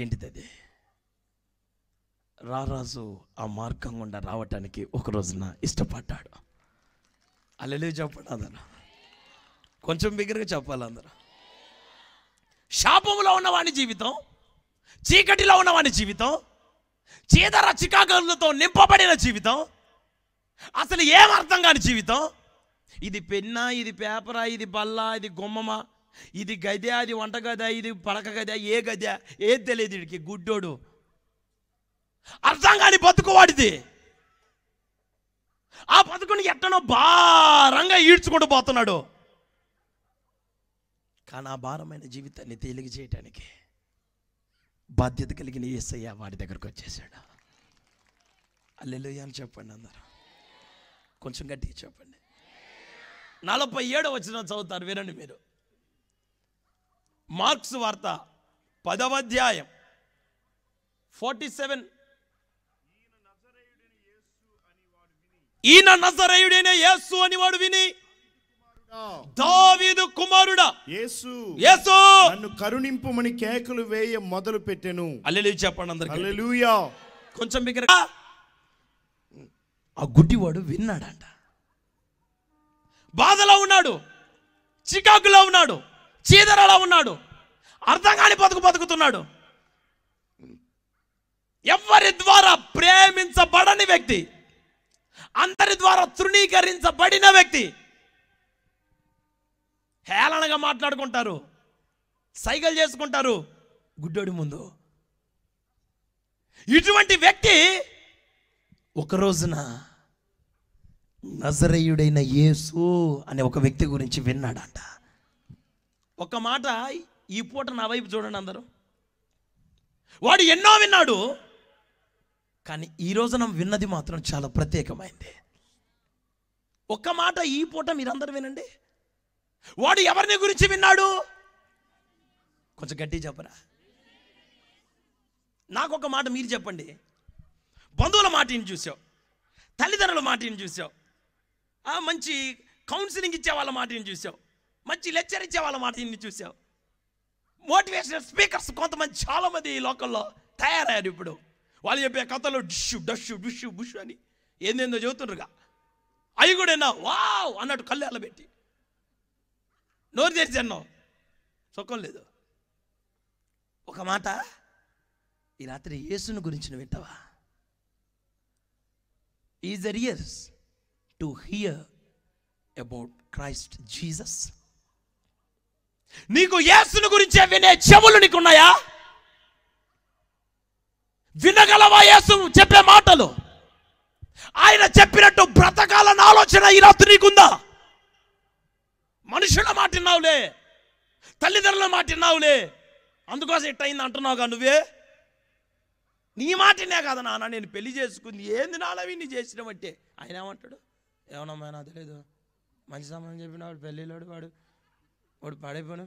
ఏంటిది రారాజు ఆ మార్గం గుండా రావటానికి ఒక రోజున ఇష్టపడ్డాడు అల్లెలు చెప్పండి అందరూ కొంచెం బిగ్గరగా చెప్పాలి అందరూ శాపములో ఉన్నవాని జీవితం చీకటిలో ఉన్నవాని జీవితం చీదర చికాగలతో నింపబడిన జీవితం అసలు ఏం అర్థం కాని జీవితం ఇది పెన్నా ఇది పేపరా ఇది బల్లా ఇది గుమ్మమా ఇది గదే అది వంట గద ఇది పడక గద ఏ గద ఏది తెలియదు వీడికి గుడ్డోడు అర్థం కాని వాడిది ఆ బతుకుని ఎట్టనో భారంగా ఈడ్చుకుంటూ పోతున్నాడు కానీ ఆ భారమైన జీవితాన్ని తేలిక చేయటానికి బాధ్యత కలిగిన ఏసయ్య వాడి దగ్గరకు వచ్చేసాడు అల్లెలు అని చెప్పండి అందరు కొంచెం గట్టిగా చెప్పండి నలభై ఏడు వచ్చిన చదువుతారు వినండి మీరు మార్క్స్ వార్త పదవ అధ్యాయం ఫార్టీ సెవెన్ ఈయన నజరేయుడైన యేస్సు అని వాడు విని దావీదు కుమారుడా యేసు యేసు నన్ను కరుణింపుమని కేకలు వేయ మొదలు పెట్టెను అల్లెలు చెప్పండి అందరికి అల్లెలుయా కొంచెం బిగ్గర ఆ గుడ్డివాడు విన్నాడంట బాధలో ఉన్నాడు చికాకులో ఉన్నాడు చీదరలో ఉన్నాడు అర్థం కాని బతుకు బతుకుతున్నాడు ఎవరి ద్వారా ప్రేమించబడని వ్యక్తి అందరి ద్వారా తృణీకరించబడిన వ్యక్తి హేళనగా మాట్లాడుకుంటారు సైకిల్ చేసుకుంటారు గుడ్డోడి ముందు ఇటువంటి వ్యక్తి ఒక రోజున నజరయుడైన యేసు అనే ఒక వ్యక్తి గురించి విన్నాడంట ఒక మాట ఈ పూట నా వైపు చూడండి అందరూ వాడు ఎన్నో విన్నాడు కానీ ఈ రోజున విన్నది మాత్రం చాలా ప్రత్యేకమైంది ఒక్క మాట ఈ పూట మీరందరూ వినండి వాడు ఎవరిని గురించి విన్నాడు కొంచెం గడ్డి చెప్పరా నాకు ఒక మాట మీరు చెప్పండి బంధువుల మాటని చూసావు తల్లిదండ్రుల మాటని చూసావు మంచి కౌన్సిలింగ్ ఇచ్చే వాళ్ళ మాటని చూసావు మంచి లెక్చర్ ఇచ్చే వాళ్ళ మాటని చూసావు మోటివేషనల్ స్పీకర్స్ కొంతమంది చాలామంది ఈ లోకల్లో తయారయ్యారు ఇప్పుడు వాళ్ళు చెప్పే కథలు డిష్యు డష్యు డిష్యు బుష్ అని ఏందేందో చదువుతుండ్రుగా అవి కూడా ఏనా వావ్ అన్నట్టు కళ్ళు ఎల్లబెట్టి నోరు తెరిచి అన్నావు సుఖం లేదు ఒక మాట ఈ రాత్రి యేసును గురించి వింటావా is there ears to hear about Christ Jesus నీకు యేసును గురించే వినే చెవులు నీకున్నాయా వినగలవా యేసు చెప్పే మాటలు ఆయన చెప్పినట్టు బ్రతకాలన్న ఆలోచన ఈ రాత్రి నీకుందా మనుషుల మాట విన్నావులే తల్లిదండ్రుల మాట విన్నావులే అందుకోసం ఇట్టయింది అంటున్నావుగా నువ్వే నీ మాటనే కదా నాన్న నేను పెళ్లి చేసుకుంది ఏంది నాలవి నీ చేసినవంటే ఆయన ఏమంటాడు ఏమన్నా తెలియదు మంచి సంబంధం చెప్పిన వాడు పెళ్ళిళ్ళాడు వాడు వాడు పాడైపోను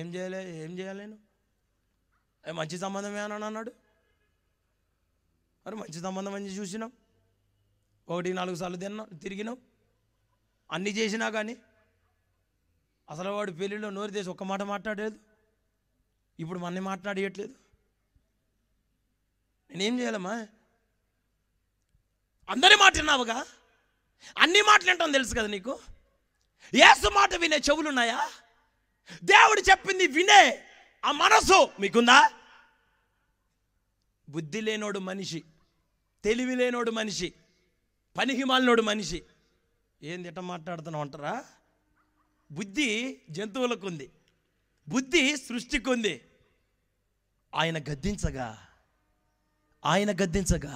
ఏం చేయలే ఏం చేయలేను మంచి సంబంధం ఏమన్నా అన్నాడు మరి మంచి సంబంధం అని చూసినాం ఒకటి నాలుగు సార్లు తిన్నాం తిరిగినాం అన్నీ చేసినా కానీ అసలు వాడు పెళ్ళిలో నోరు తీసి ఒక్క మాట మాట్లాడలేదు ఇప్పుడు మన్ని మాట్లాడేయట్లేదు నేనేం చేయాలమ్మా అందరి మాట విన్నావుగా అన్ని మాటలు వింటాం తెలుసు కదా నీకు ఏసు మాట వినే చెవులు ఉన్నాయా దేవుడు చెప్పింది వినే ఆ మనసు మీకుందా బుద్ధి లేనోడు మనిషి తెలివి లేనోడు మనిషి పనిహిమాలనోడు మనిషి ఏంది ఇట మాట్లాడుతున్నావు అంటారా బుద్ధి జంతువులకు ఉంది బుద్ధి సృష్టికి ఉంది ఆయన గద్దించగా ఆయన గద్దించగా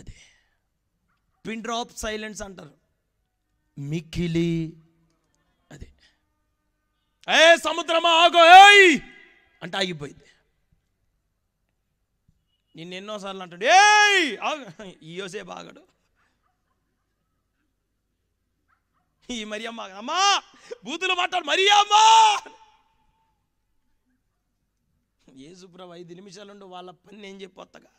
అదే పిన్ డ్రాప్ సైలెన్స్ అంటారు మిక్కిలి అదే ఏ సముద్రమా ఆగో ఏయ్ అంటే ఆగిపోయింది నిన్నెన్నోసార్లు అంటాడు ఏయ్ ఈ యోసే బాగాడు ఈ అమ్మ అమ్మా బూతులు మాట్లాడు మరియమ్మ ఏసుప్రభు ఐదు నిమిషాలుండు వాళ్ళ పని ఏం చెప్పొత్తగా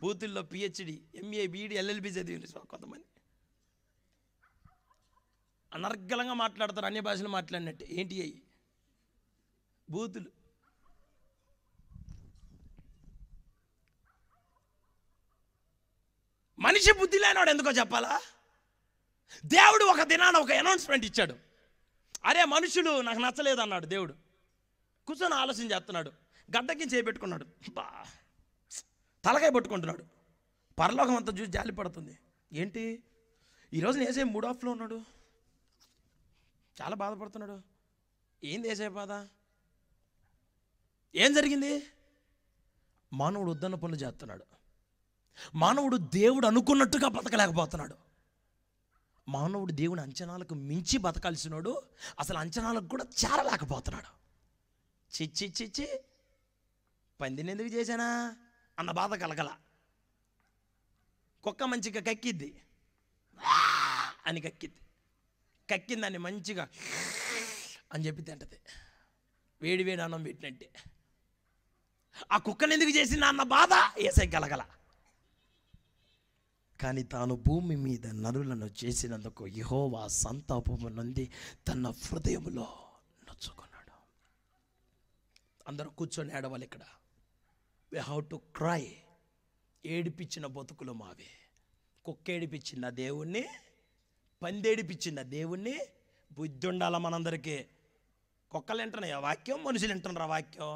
బూతుల్లో పిహెచ్డి ఎంఏ బీఈడి ఎల్ఎల్బి చదివింది కొంతమంది అనర్గలంగా మాట్లాడతారు అన్ని భాషలు మాట్లాడినట్టు ఏంటి అయ్యి బూతులు మనిషి బుద్ధి లేనివాడు ఎందుకో చెప్పాలా దేవుడు ఒక దినాన ఒక అనౌన్స్మెంట్ ఇచ్చాడు అరే మనుషులు నాకు నచ్చలేదు అన్నాడు దేవుడు కూర్చొని ఆలోచన చేస్తున్నాడు గడ్డకి చేపెట్టుకున్నాడు బా తలకాయ పట్టుకుంటున్నాడు పరలోకం అంతా చూసి జాలి పడుతుంది ఏంటి ఈరోజు ఏసే మూడ్ ఆఫ్లో ఉన్నాడు చాలా బాధపడుతున్నాడు ఏంది ఏసే బాధ ఏం జరిగింది మానవుడు వద్దన్న పనులు చేస్తున్నాడు మానవుడు దేవుడు అనుకున్నట్టుగా బతకలేకపోతున్నాడు మానవుడు దేవుని అంచనాలకు మించి బతకాల్సినోడు అసలు అంచనాలకు కూడా చేరలేకపోతున్నాడు చిచ్చి చిచ్చి పందిని ఎందుకు చేశానా అన్న బాధ కలగల కుక్క మంచిగా కక్కిద్ది అని కక్కిద్ది కక్కిందాన్ని మంచిగా అని చెప్పి తింటది వేడి వేడి అన్నం పెట్టినట్టే ఆ కుక్కని ఎందుకు చేసింది అన్న బాధ ఏసై కలగల కానీ తాను భూమి మీద నరులను చేసినందుకు యహోవా సంతాపము నుండి తన హృదయంలో నొచ్చుకున్నాడు అందరూ కూర్చొని ఏడవాలి ఇక్కడ వి హౌ టు క్రై ఏడిపించిన బతుకులు మావే కుక్క దేవుణ్ణి పందేడిపించిన దేవుణ్ణి బుద్ధి ఉండాల మనందరికీ కుక్కలు వింటున్నాయా వాక్యం మనుషులు వింటున్నారా వాక్యం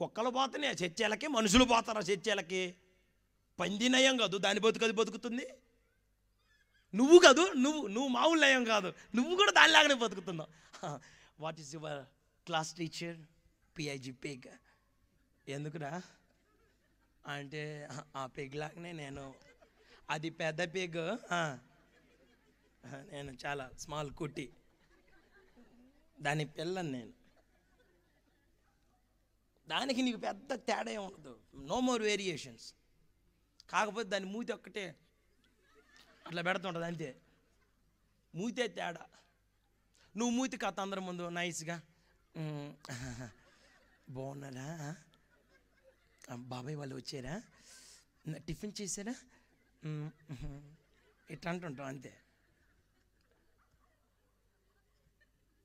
కుక్కలు పోతున్నాయా చర్చలకి మనుషులు పోతారా చర్చలకి పంది నయం కాదు దాని బతుకు అది బతుకుతుంది నువ్వు కాదు నువ్వు నువ్వు మామూలు నయం కాదు నువ్వు కూడా దానిలాగానే బతుకుతున్నావు what is your class teacher P I G pig ఎందుకురా అంటే ఆ పెగ్ లాగానే నేను అది పెద్ద పెగ్ నేను చాలా స్మాల్ కుట్టి దాని పిల్లని నేను దానికి నీకు పెద్ద తేడా ఉండదు నో మోర్ వేరియేషన్స్ కాకపోతే దాన్ని మూతి ఒక్కటే అట్లా పెడుతుంటుంది అంతే మూతే తేడా నువ్వు మూతి కాత అందరి ముందు నైస్గా బాగున్నారా బాబాయ్ వాళ్ళు వచ్చారా టిఫిన్ చేశారా ఇట్లా అంటుంటాం అంతే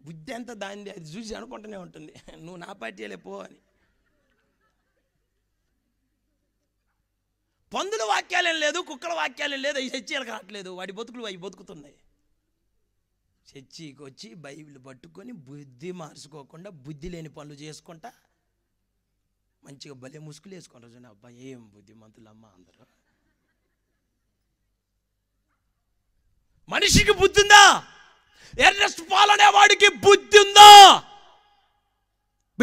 బుద్ధి అంతా దాన్ని అది చూసి అనుకుంటూనే ఉంటుంది నువ్వు నా పార్టీ పో అని పందుల ఏం లేదు కుక్కల వాక్యాలు లేదు అవి చర్చీలకు రావట్లేదు వాడి బతుకులు అవి బతుకుతున్నాయి చర్చికి వచ్చి బైబిల్ పట్టుకొని బుద్ధి మార్చుకోకుండా బుద్ధి లేని పనులు చేసుకుంటా మంచిగా భలే ముసుగులు వేసుకుంటారు చూడండి అబ్బాయి ఏం బుద్ధిమంతులమ్మ అందరూ మనిషికి బుద్ధి ఉందా ఎర్నెస్ట్ పాల్ అనేవాడికి బుద్ధి ఉందా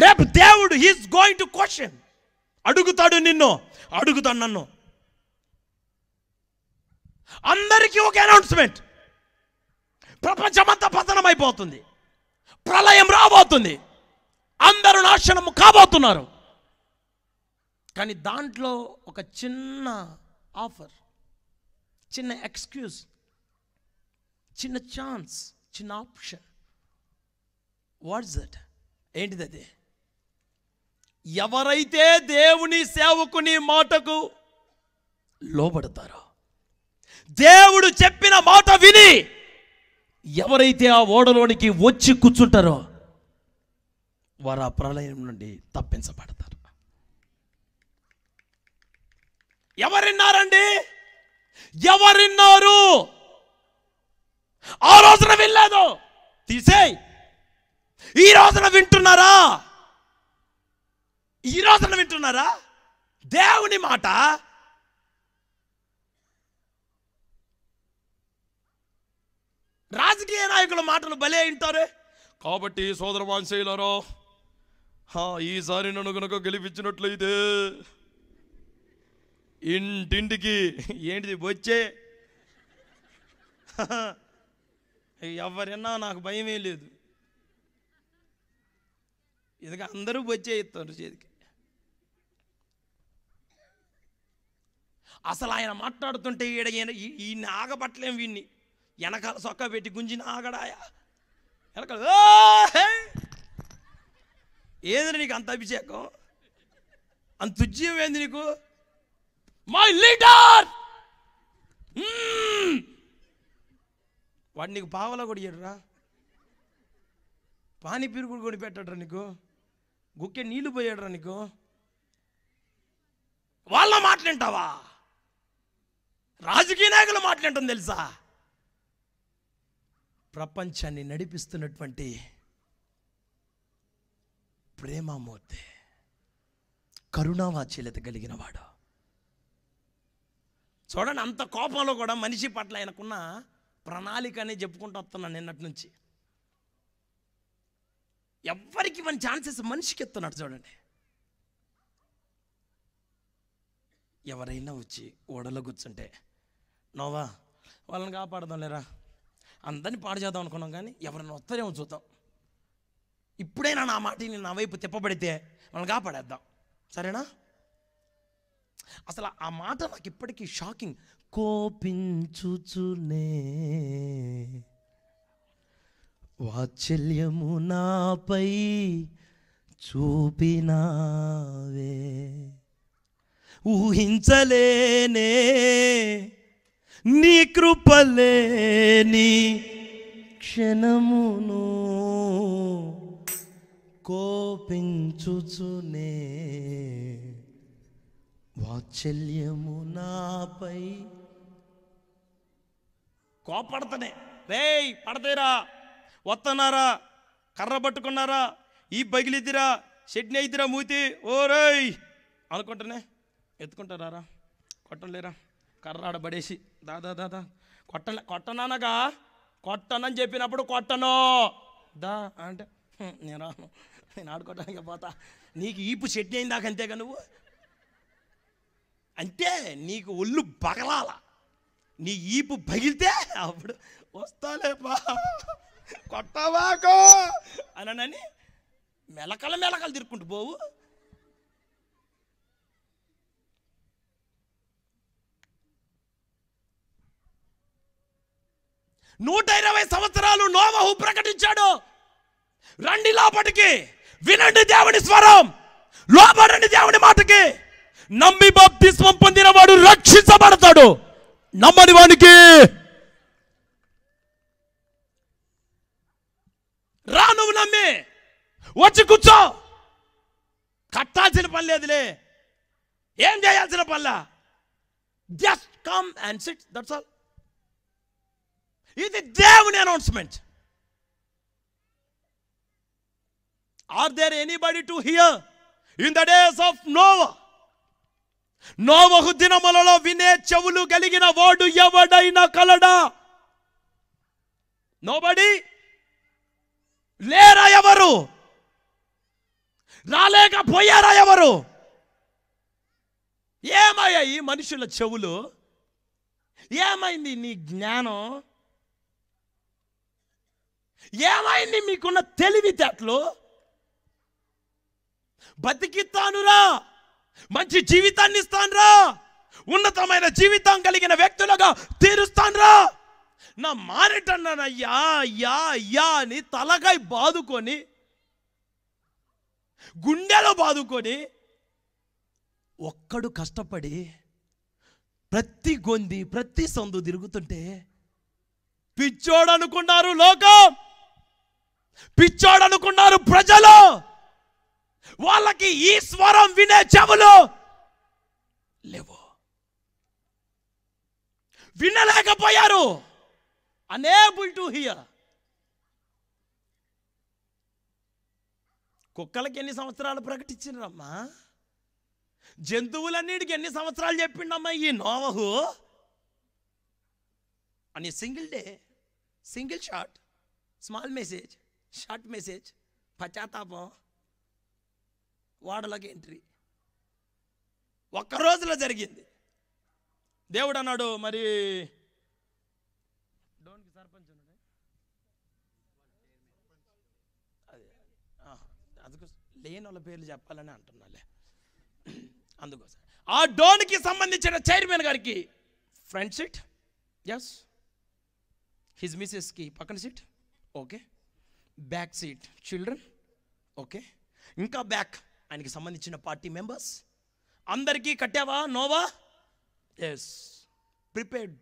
రేపు దేవుడు హీస్ గోయింగ్ టు క్వశ్చన్ అడుగుతాడు నిన్ను అడుగుతాడు నన్ను అందరికీ ఒక అనౌన్స్మెంట్ ప్రపంచమంతా పతనమైపోతుంది ప్రళయం రాబోతుంది అందరూ నాశనం కాబోతున్నారు కానీ దాంట్లో ఒక చిన్న ఆఫర్ చిన్న ఎక్స్క్యూజ్ చిన్న ఛాన్స్ చిన్న ఆప్షన్ వాట్స్ దట్ ఏంటిది అది ఎవరైతే దేవుని సేవకుని మాటకు లోబడతారో దేవుడు చెప్పిన మాట విని ఎవరైతే ఆ ఓడలోనికి వచ్చి కూర్చుంటారో వారు ఆ ప్రళయం నుండి తప్పించబడతారు ఎవరిన్నారండి ఎవరిన్నారు ఆ రోజున వినలేదు తీసేయ్ ఈ రోజున వింటున్నారా ఈ రోజున వింటున్నారా దేవుని మాట రాజకీయ నాయకుల మాటలు భలే వింటారే కాబట్టి సోదర వాంశీయులరో ఈసారి నన్ను కనుక గెలిపించినట్లయితే ఇంటింటికి ఏంటిది వచ్చే ఎవరన్నా నాకు భయమే లేదు ఇదిగా అందరూ బొచ్చే ఇస్తారు చేతికి అసలు ఆయన మాట్లాడుతుంటే ఈడ ఈయన ఈయన ఆగబట్టలేం వీడిని వెనకాల సొక్క పెట్టి గుంజిన ఆగడాయా వెనకాల ఏంది నీకు అంత అభిషేకం అంత ఉద్యమం ఏంది నీకు మై లీడర్ వాడు నీకు పావలా కూడా ఇయ్యడురా కూడా కొని పెట్టాడురా నీకు గుక్కే నీళ్లు పోయాడురా నీకు వాళ్ళ మాట్లాంటావా రాజకీయ నాయకులు మాట్లాడటం తెలుసా ప్రపంచాన్ని నడిపిస్తున్నటువంటి ప్రేమమూర్తి కరుణావాచ్యలత కలిగిన వాడు చూడండి అంత కోపంలో కూడా మనిషి పట్ల ఆయనకున్న ప్రణాళిక అని చెప్పుకుంటూ వస్తున్నాను నిన్నటి నుంచి ఎవ్వరికి మన ఛాన్సెస్ మనిషికి ఎత్తున్నాడు చూడండి ఎవరైనా వచ్చి ఓడలో కూర్చుంటే నోవా వాళ్ళని కాపాడదాం లేరా అందరినీ పాడు చేద్దాం అనుకున్నాం కానీ ఎవరైనా వస్తారేమో చూద్దాం ఇప్పుడైనా నా మాట నేను నా వైపు తిప్పబడితే మనం కాపాడేద్దాం సరేనా అసలు ఆ మాట నాకు ఇప్పటికీ షాకింగ్ కోపించుచునే వాత్సల్యము నాపై చూపినావే ఊహించలేనే నీ కృపలేని క్షణమును కోపించుచునే వాత్సల్యము నాపై కోపడతనే రే పడతీరా వస్తున్నారా కర్ర పట్టుకున్నారా ఈ బగిలిద్దిరా షెడ్ని అయితేరా మూతి ఓరేయ్ అనుకుంటేనే ఎత్తుకుంటారా కొట్టలేరా కర్ర ఆడబడేసి దాదా దాదా కొట్టన కొట్టనగా కొట్టనని చెప్పినప్పుడు కొట్టను దా అంటే నేను రాను నేను ఆడుకోవడానికి పోతా నీకు ఈపు అయిన అయిందాక అంతేగా నువ్వు అంటే నీకు ఒళ్ళు బగలాల నీ ఈపు పగిలితే అప్పుడు వస్తాలేపా కొట్టవాకో అనని మెలకలు మెలకలు తిరుక్కుంటూ పోవు నూట ఇరవై సంవత్సరాలు నోవహు ప్రకటించాడు రండి లోపటికి వినండి దేవుని స్వరం లోపడండి దేవుని మాటకి నమ్మి బాప్తిస్వం పొందిన వాడు రక్షించబడతాడు నమ్మని వానికి రా నువ్వు నమ్మి వచ్చి కూర్చో కట్టాల్సిన పని లేదులే ఏం చేయాల్సిన పనిలా just come and sit that's all ఇది దేవుని announcement are there anybody to hear in the days of నోవ నోవహు దినములలో వినే చెవులు కలిగిన వాడు ఎవడైనా కలడా నోబడి లేరా ఎవరు రాలేకపోయారా ఎవరు ఈ మనుషుల చెవులు ఏమైంది నీ జ్ఞానం ఏమైంది మీకున్న తెలివితేటలు బతికిస్తానురా మంచి జీవితాన్ని ఇస్తానురా ఉన్నతమైన జీవితం కలిగిన వ్యక్తులుగా తీరుస్తానురా నా మారేటన్నానయ్యా యా యా అని తలకాయ బాదుకొని గుండెలో బాదుకొని ఒక్కడు కష్టపడి ప్రతి గొంది ప్రతి సందు తిరుగుతుంటే పిచ్చోడనుకున్నారు లోకం పిచ్చాడనుకున్నారు అనుకున్నారు ప్రజలు వాళ్ళకి ఈ స్వరం వినే చెవులు లేవు వినలేకపోయారు అనేబుల్ టు హియర్ కుక్కలకి ఎన్ని సంవత్సరాలు ప్రకటించిండ్రమ్మా జంతువులన్నిటికి ఎన్ని సంవత్సరాలు చెప్పిండమ్మా ఈ నోవహు అని single day single shot small message short message పశ్చాత్తాపం వాడలోకి ఎంట్రీ ఒక్క రోజులో జరిగింది దేవుడు అన్నాడు మరి డోన్కి సర్పంచ్ లేని వాళ్ళ పేర్లు చెప్పాలని అంటున్నాలే అందుకోసం ఆ డోన్కి సంబంధించిన చైర్మన్ గారికి ఫ్రంట్ సీట్ ఎస్ హిజ్ మిస్సెస్కి పక్కన seat okay back seat children okay ఇంకా బ్యాక్ ఆయనకి సంబంధించిన పార్టీ మెంబర్స్ అందరికీ కట్టావా నోవా ఎస్ ప్రిపేర్డ్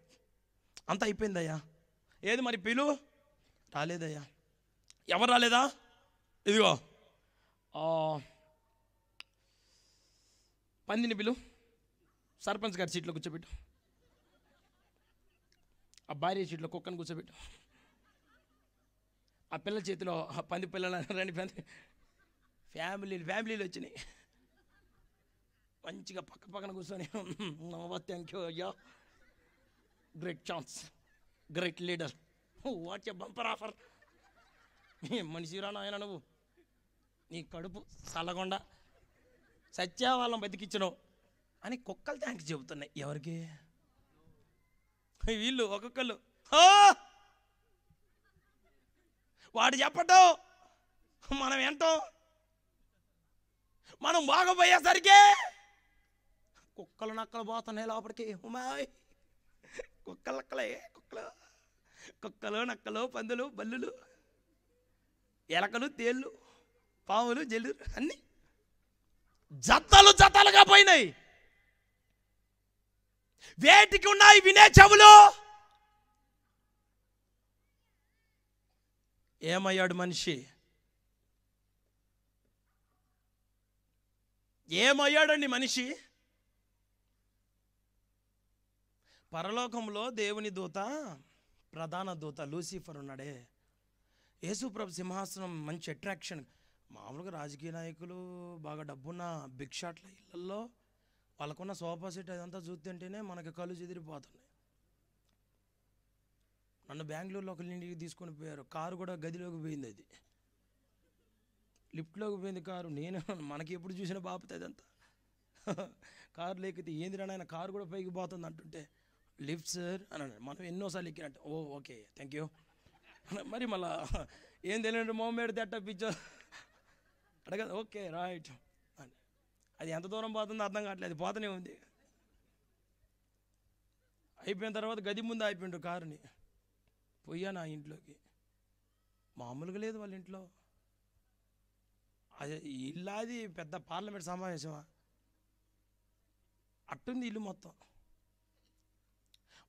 అంతా అయిపోయిందయ్యా ఏది మరి పిలు రాలేదయ్యా ఎవరు రాలేదా ఇదిగో పందిని పిలు సర్పంచ్ గారి సీట్లో కూర్చోబెట్టు ఆ భార్య సీట్లో కుక్కను కూర్చోబెట్టు ఆ పిల్ల చేతిలో పంది పిల్లలు రెండు పంది ఫ్యామిలీలు ఫ్యామిలీలు వచ్చినాయి మంచిగా పక్క పక్కన కూర్చొని థ్యాంక్ యూ అయ్యా great chance great leader what a bumper offer మనిషిరా నాయన నువ్వు నీ కడుపు చల్లగొండ సత్యావాళ్ళం బతికిచ్చను అని కుక్కలు థ్యాంక్స్ చెబుతున్నాయి ఎవరికి వీళ్ళు ఒక్కొక్కళ్ళు వాడు చెప్పటం మనం ఏంటో మనం బాగపోయేసరికి కుక్కలు నక్కలు పోతున్నాయి లోపలికి ఉమాయ్ కుక్కలు నక్కలే కుక్కలు కుక్కలు నక్కలు పందులు బల్లులు ఎలకలు తేళ్ళు పాములు జల్లు అన్నీ జతలు జతలుగా పోయినాయి వేటికి ఉన్నాయి వినే చెవులు ఏమయ్యాడు మనిషి ఏమయ్యాడండి మనిషి పరలోకంలో దేవుని దూత ప్రధాన దూత లూసిఫర్ ఉన్నాడే యేసుప్రభు సింహాసనం మంచి అట్రాక్షన్ మామూలుగా రాజకీయ నాయకులు బాగా డబ్బున్న బిగ్ షాట్ల ఇళ్ళల్లో వాళ్ళకున్న సోఫా సెట్ అదంతా చూస్తుంటేనే మనకి కళ్ళు చెదిరిపోతున్నాయి నన్ను బెంగళూరులో ఒకరి ఇంటికి తీసుకొని పోయారు కారు కూడా గదిలోకి పోయింది అది లిఫ్ట్లోకి పోయింది కారు నేను మనకి ఎప్పుడు చూసిన బాపత అదంతా కారు లేకపోతే ఏంది ఆయన కారు కూడా పైకి పోతుంది అంటుంటే లిఫ్ట్ సార్ అని అన్నాడు మనం ఎన్నోసార్లు ఎక్కినట్టు ఓ ఓకే థ్యాంక్ యూ మరి మళ్ళా ఏం తెలియదు మోమేడు తెట్ట పిచ్చో అడగదు ఓకే రైట్ అని అది ఎంత దూరం పోతుందో అర్థం కావట్లేదు పోతనే ఉంది అయిపోయిన తర్వాత గది ముందు అయిపోయిండు కారుని పోయా నా ఇంట్లోకి మామూలుగా లేదు వాళ్ళ ఇంట్లో అది ఇల్లాది పెద్ద పార్లమెంట్ సమావేశమా అట్టుంది ఇల్లు మొత్తం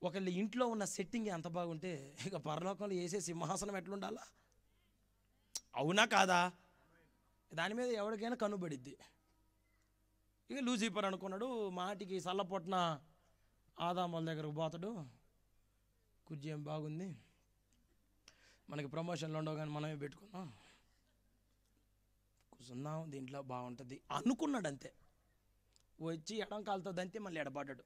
ఒకళ్ళ ఇంట్లో ఉన్న సెట్టింగ్ ఎంత బాగుంటే ఇక పరలోకంలో వేసే సింహాసనం ఎట్లుండాలా అవునా కాదా దాని మీద ఎవరికైనా కనుబడిద్ది ఇక లూసిఫర్ అనుకున్నాడు మాటికి సల్లపొట్న ఆదాముల దగ్గరకు పోతాడు కుజ్జేం బాగుంది మనకి ప్రమోషన్లు ఉండవు కానీ మనమే పెట్టుకున్నాం కూర్చున్నాం దీంట్లో బాగుంటుంది అనుకున్నాడు అంతే వచ్చి ఎడం కాలుతో అంతే మళ్ళీ ఎడబడ్డాడు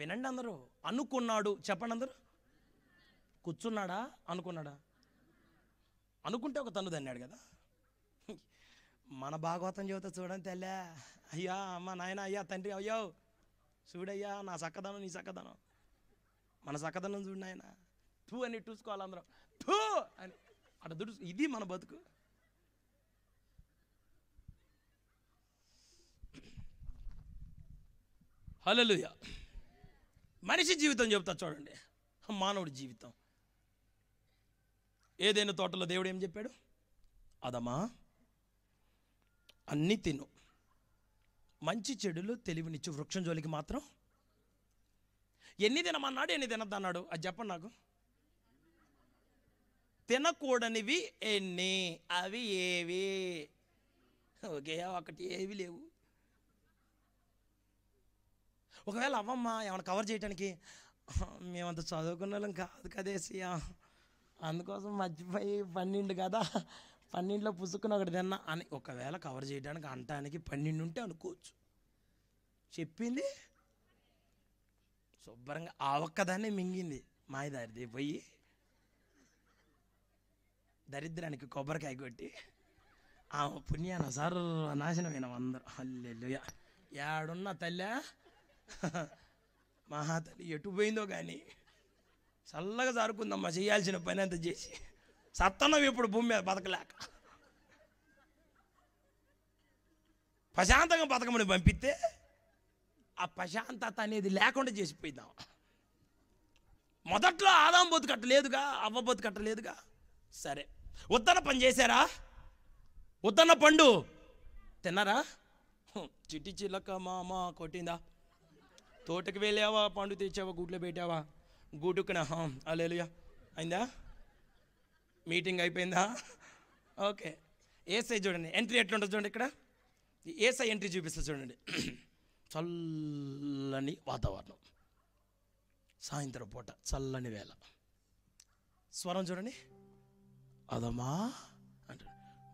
వినండి అందరూ అనుకున్నాడు చెప్పండి అందరూ కూర్చున్నాడా అనుకున్నాడా అనుకుంటే ఒక తను దన్నాడు కదా మన భాగవతం చెబుతా చూడండి తెల్లే అయ్యా అమ్మ నాయన అయ్యా తండ్రి అయ్యో చూడయ్యా నా చక్కదనం నీ చక్కదనం మన సకదనం చూడండి ఆయన తూ అని చూసుకోవాలి అందరం తూ అని అటు దుడు ఇది మన బతుకు హలలుయ మనిషి జీవితం చెప్తా చూడండి మానవుడి జీవితం ఏదైనా తోటలో దేవుడు ఏం చెప్పాడు అదమ్మా అన్నీ తిను మంచి చెడులు తెలివినిచ్చు వృక్షం జోలికి మాత్రం ఎన్ని తినమన్నాడు ఎన్ని తినద్దు అన్నాడు అది చెప్పండి నాకు తినకూడనివి ఎన్ని అవి ఏవి ఓకే ఒకటి ఏవి లేవు ఒకవేళ అవ్వమ్మ ఏమైనా కవర్ చేయడానికి మేమంత చదువుకున్న వాళ్ళం కాదు కదేసి అందుకోసం మర్చిపోయి పన్నెండు కదా పన్నెండులో పుసుకుని ఒకటి తిన్నా అని ఒకవేళ కవర్ చేయడానికి అంటానికి పన్నెండు ఉంటే అనుకోవచ్చు చెప్పింది శుభ్రంగా ఆ ఒక్కదాన్ని మింగింది మాయదారిది పోయి దరిద్రానికి కొబ్బరికాయ కొట్టి ఆ పుణ్యాన సార్ నాశనమైన అందరూ అల్లెలుయ ఏడున్న తల్లా మహాతల్లి ఎటు పోయిందో కానీ చల్లగా జరుకుందమ్మా చేయాల్సిన పని అంత చేసి సత్తనం ఇప్పుడు భూమి మీద బతకలేక ప్రశాంతంగా బతకమని పంపిస్తే ఆ ప్రశాంతత అనేది లేకుండా చేసిపోయిద్దాం మొదట్లో ఆదాం బోతు కట్టలేదుగా అవ్వ బోతు కట్టలేదుగా సరే ఉత్తన పని చేశారా ఉత్తన పండు తిన్నారా చిట్టి చిలక మామ కొట్టిందా తోటకి వెళ్ళావా పండు తెచ్చావా గూట్లో పెట్టావా గూటుకునా అలేలుయా అయిందా మీటింగ్ అయిపోయిందా ఓకే ఏసై చూడండి ఎంట్రీ ఎట్లుంటుంది చూడండి ఇక్కడ ఏసై ఎంట్రీ చూపిస్తుంది చూడండి చల్లని వాతావరణం సాయంత్రం పూట చల్లని వేళ స్వరం చూడండి అదమా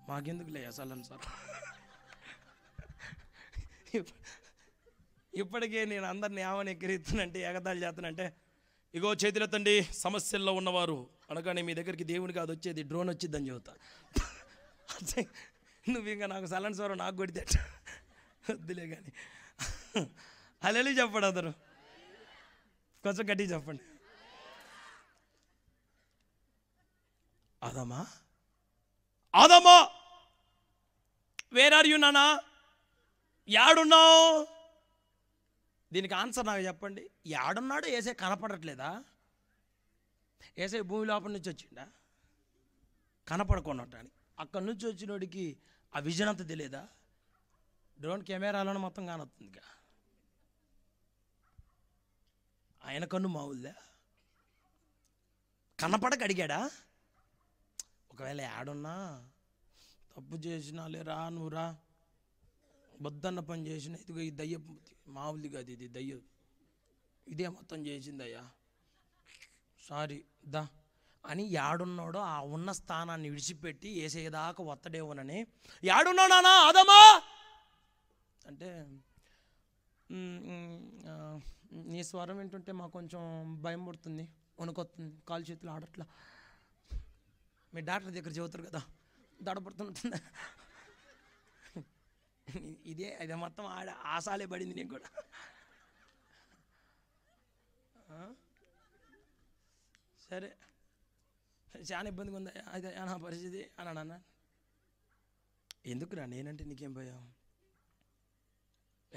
మాకెందుకు లే అసలం సార్ ఇప్పటికే నేను అందరిని ఏమని ఎక్కిరిస్తున్నంటే ఎగతాలు చేస్తానంటే ఇగో చేతులెత్తండి సమస్యల్లో ఉన్నవారు అనగానే మీ దగ్గరికి దేవుని కాదు వచ్చేది డ్రోన్ వచ్చిద్దని చెబుతా నువ్వు ఇంకా నాకు సలన్ స్వరం నాకు కొడితే వద్దులే కానీ అలెలు చెప్పండి అందరూ కొంచెం గట్టి చెప్పండి అదమ్మా అదమ్మా వేర్ ఆర్ యు నానా యాడున్నావు దీనికి ఆన్సర్ నాకు చెప్పండి యాడున్నాడు ఏసే కనపడట్లేదా ఏసే భూమి లోపల నుంచి వచ్చిండా కనపడకుండా అక్కడి నుంచి వచ్చినోడికి ఆ విజన్ అంత తెలియదా డ్రోన్ కెమెరాలను మొత్తం కానొస్తుంది ఇంకా ఆయన కన్ను మావుల్దా కనపడక అడిగాడా ఒకవేళ యాడున్నా తప్పు చేసినా లేరా నువ్వురా బొద్దన్న పని చేసిన ఇదిగో ఈ దయ్య మామూలు కాదు ఇది దయ్య ఇదే మొత్తం చేసిందయ్యా సారీ దా అని యాడున్నాడో ఆ ఉన్న స్థానాన్ని విడిచిపెట్టి వేసేదాకా వత్తడేమోనని యాడున్నాడానా అదమా అంటే నీ స్వరం వింటుంటే మాకు కొంచెం భయం పడుతుంది వణుకొస్తుంది కాలు చేతులు ఆడట్లా మీ డాక్టర్ దగ్గర చదువుతారు కదా దడపడుతుంటుంది ఇదే అదే మొత్తం ఆడ ఆశాలే పడింది నీకు కూడా సరే చాలా ఇబ్బందిగా ఉంది అయితే నా పరిస్థితి అని అన్నాను ఎందుకురా నేనంటే నీకేం భయం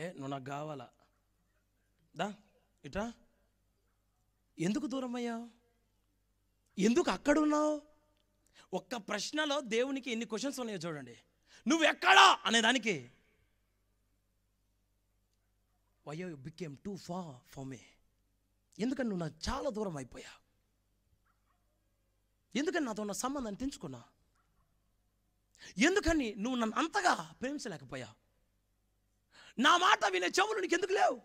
ఏ నువ్వు నాకు కావాలా దా ఇట్రా ఎందుకు దూరం అయ్యావు ఎందుకు అక్కడ ఉన్నావు ఒక్క ప్రశ్నలో దేవునికి ఎన్ని క్వశ్చన్స్ ఉన్నాయో చూడండి నువ్వు ఎక్కడా అనేదానికి why you became too far for me ఎందుకని నువ్వు నాకు చాలా దూరం అయిపోయా ఎందుకని నాతో ఉన్న సంబంధాన్ని తెంచుకున్నా ఎందుకని నువ్వు నన్ను అంతగా ప్రేమించలేకపోయావు నా మాట వినే చెవులు నీకు ఎందుకు లేవు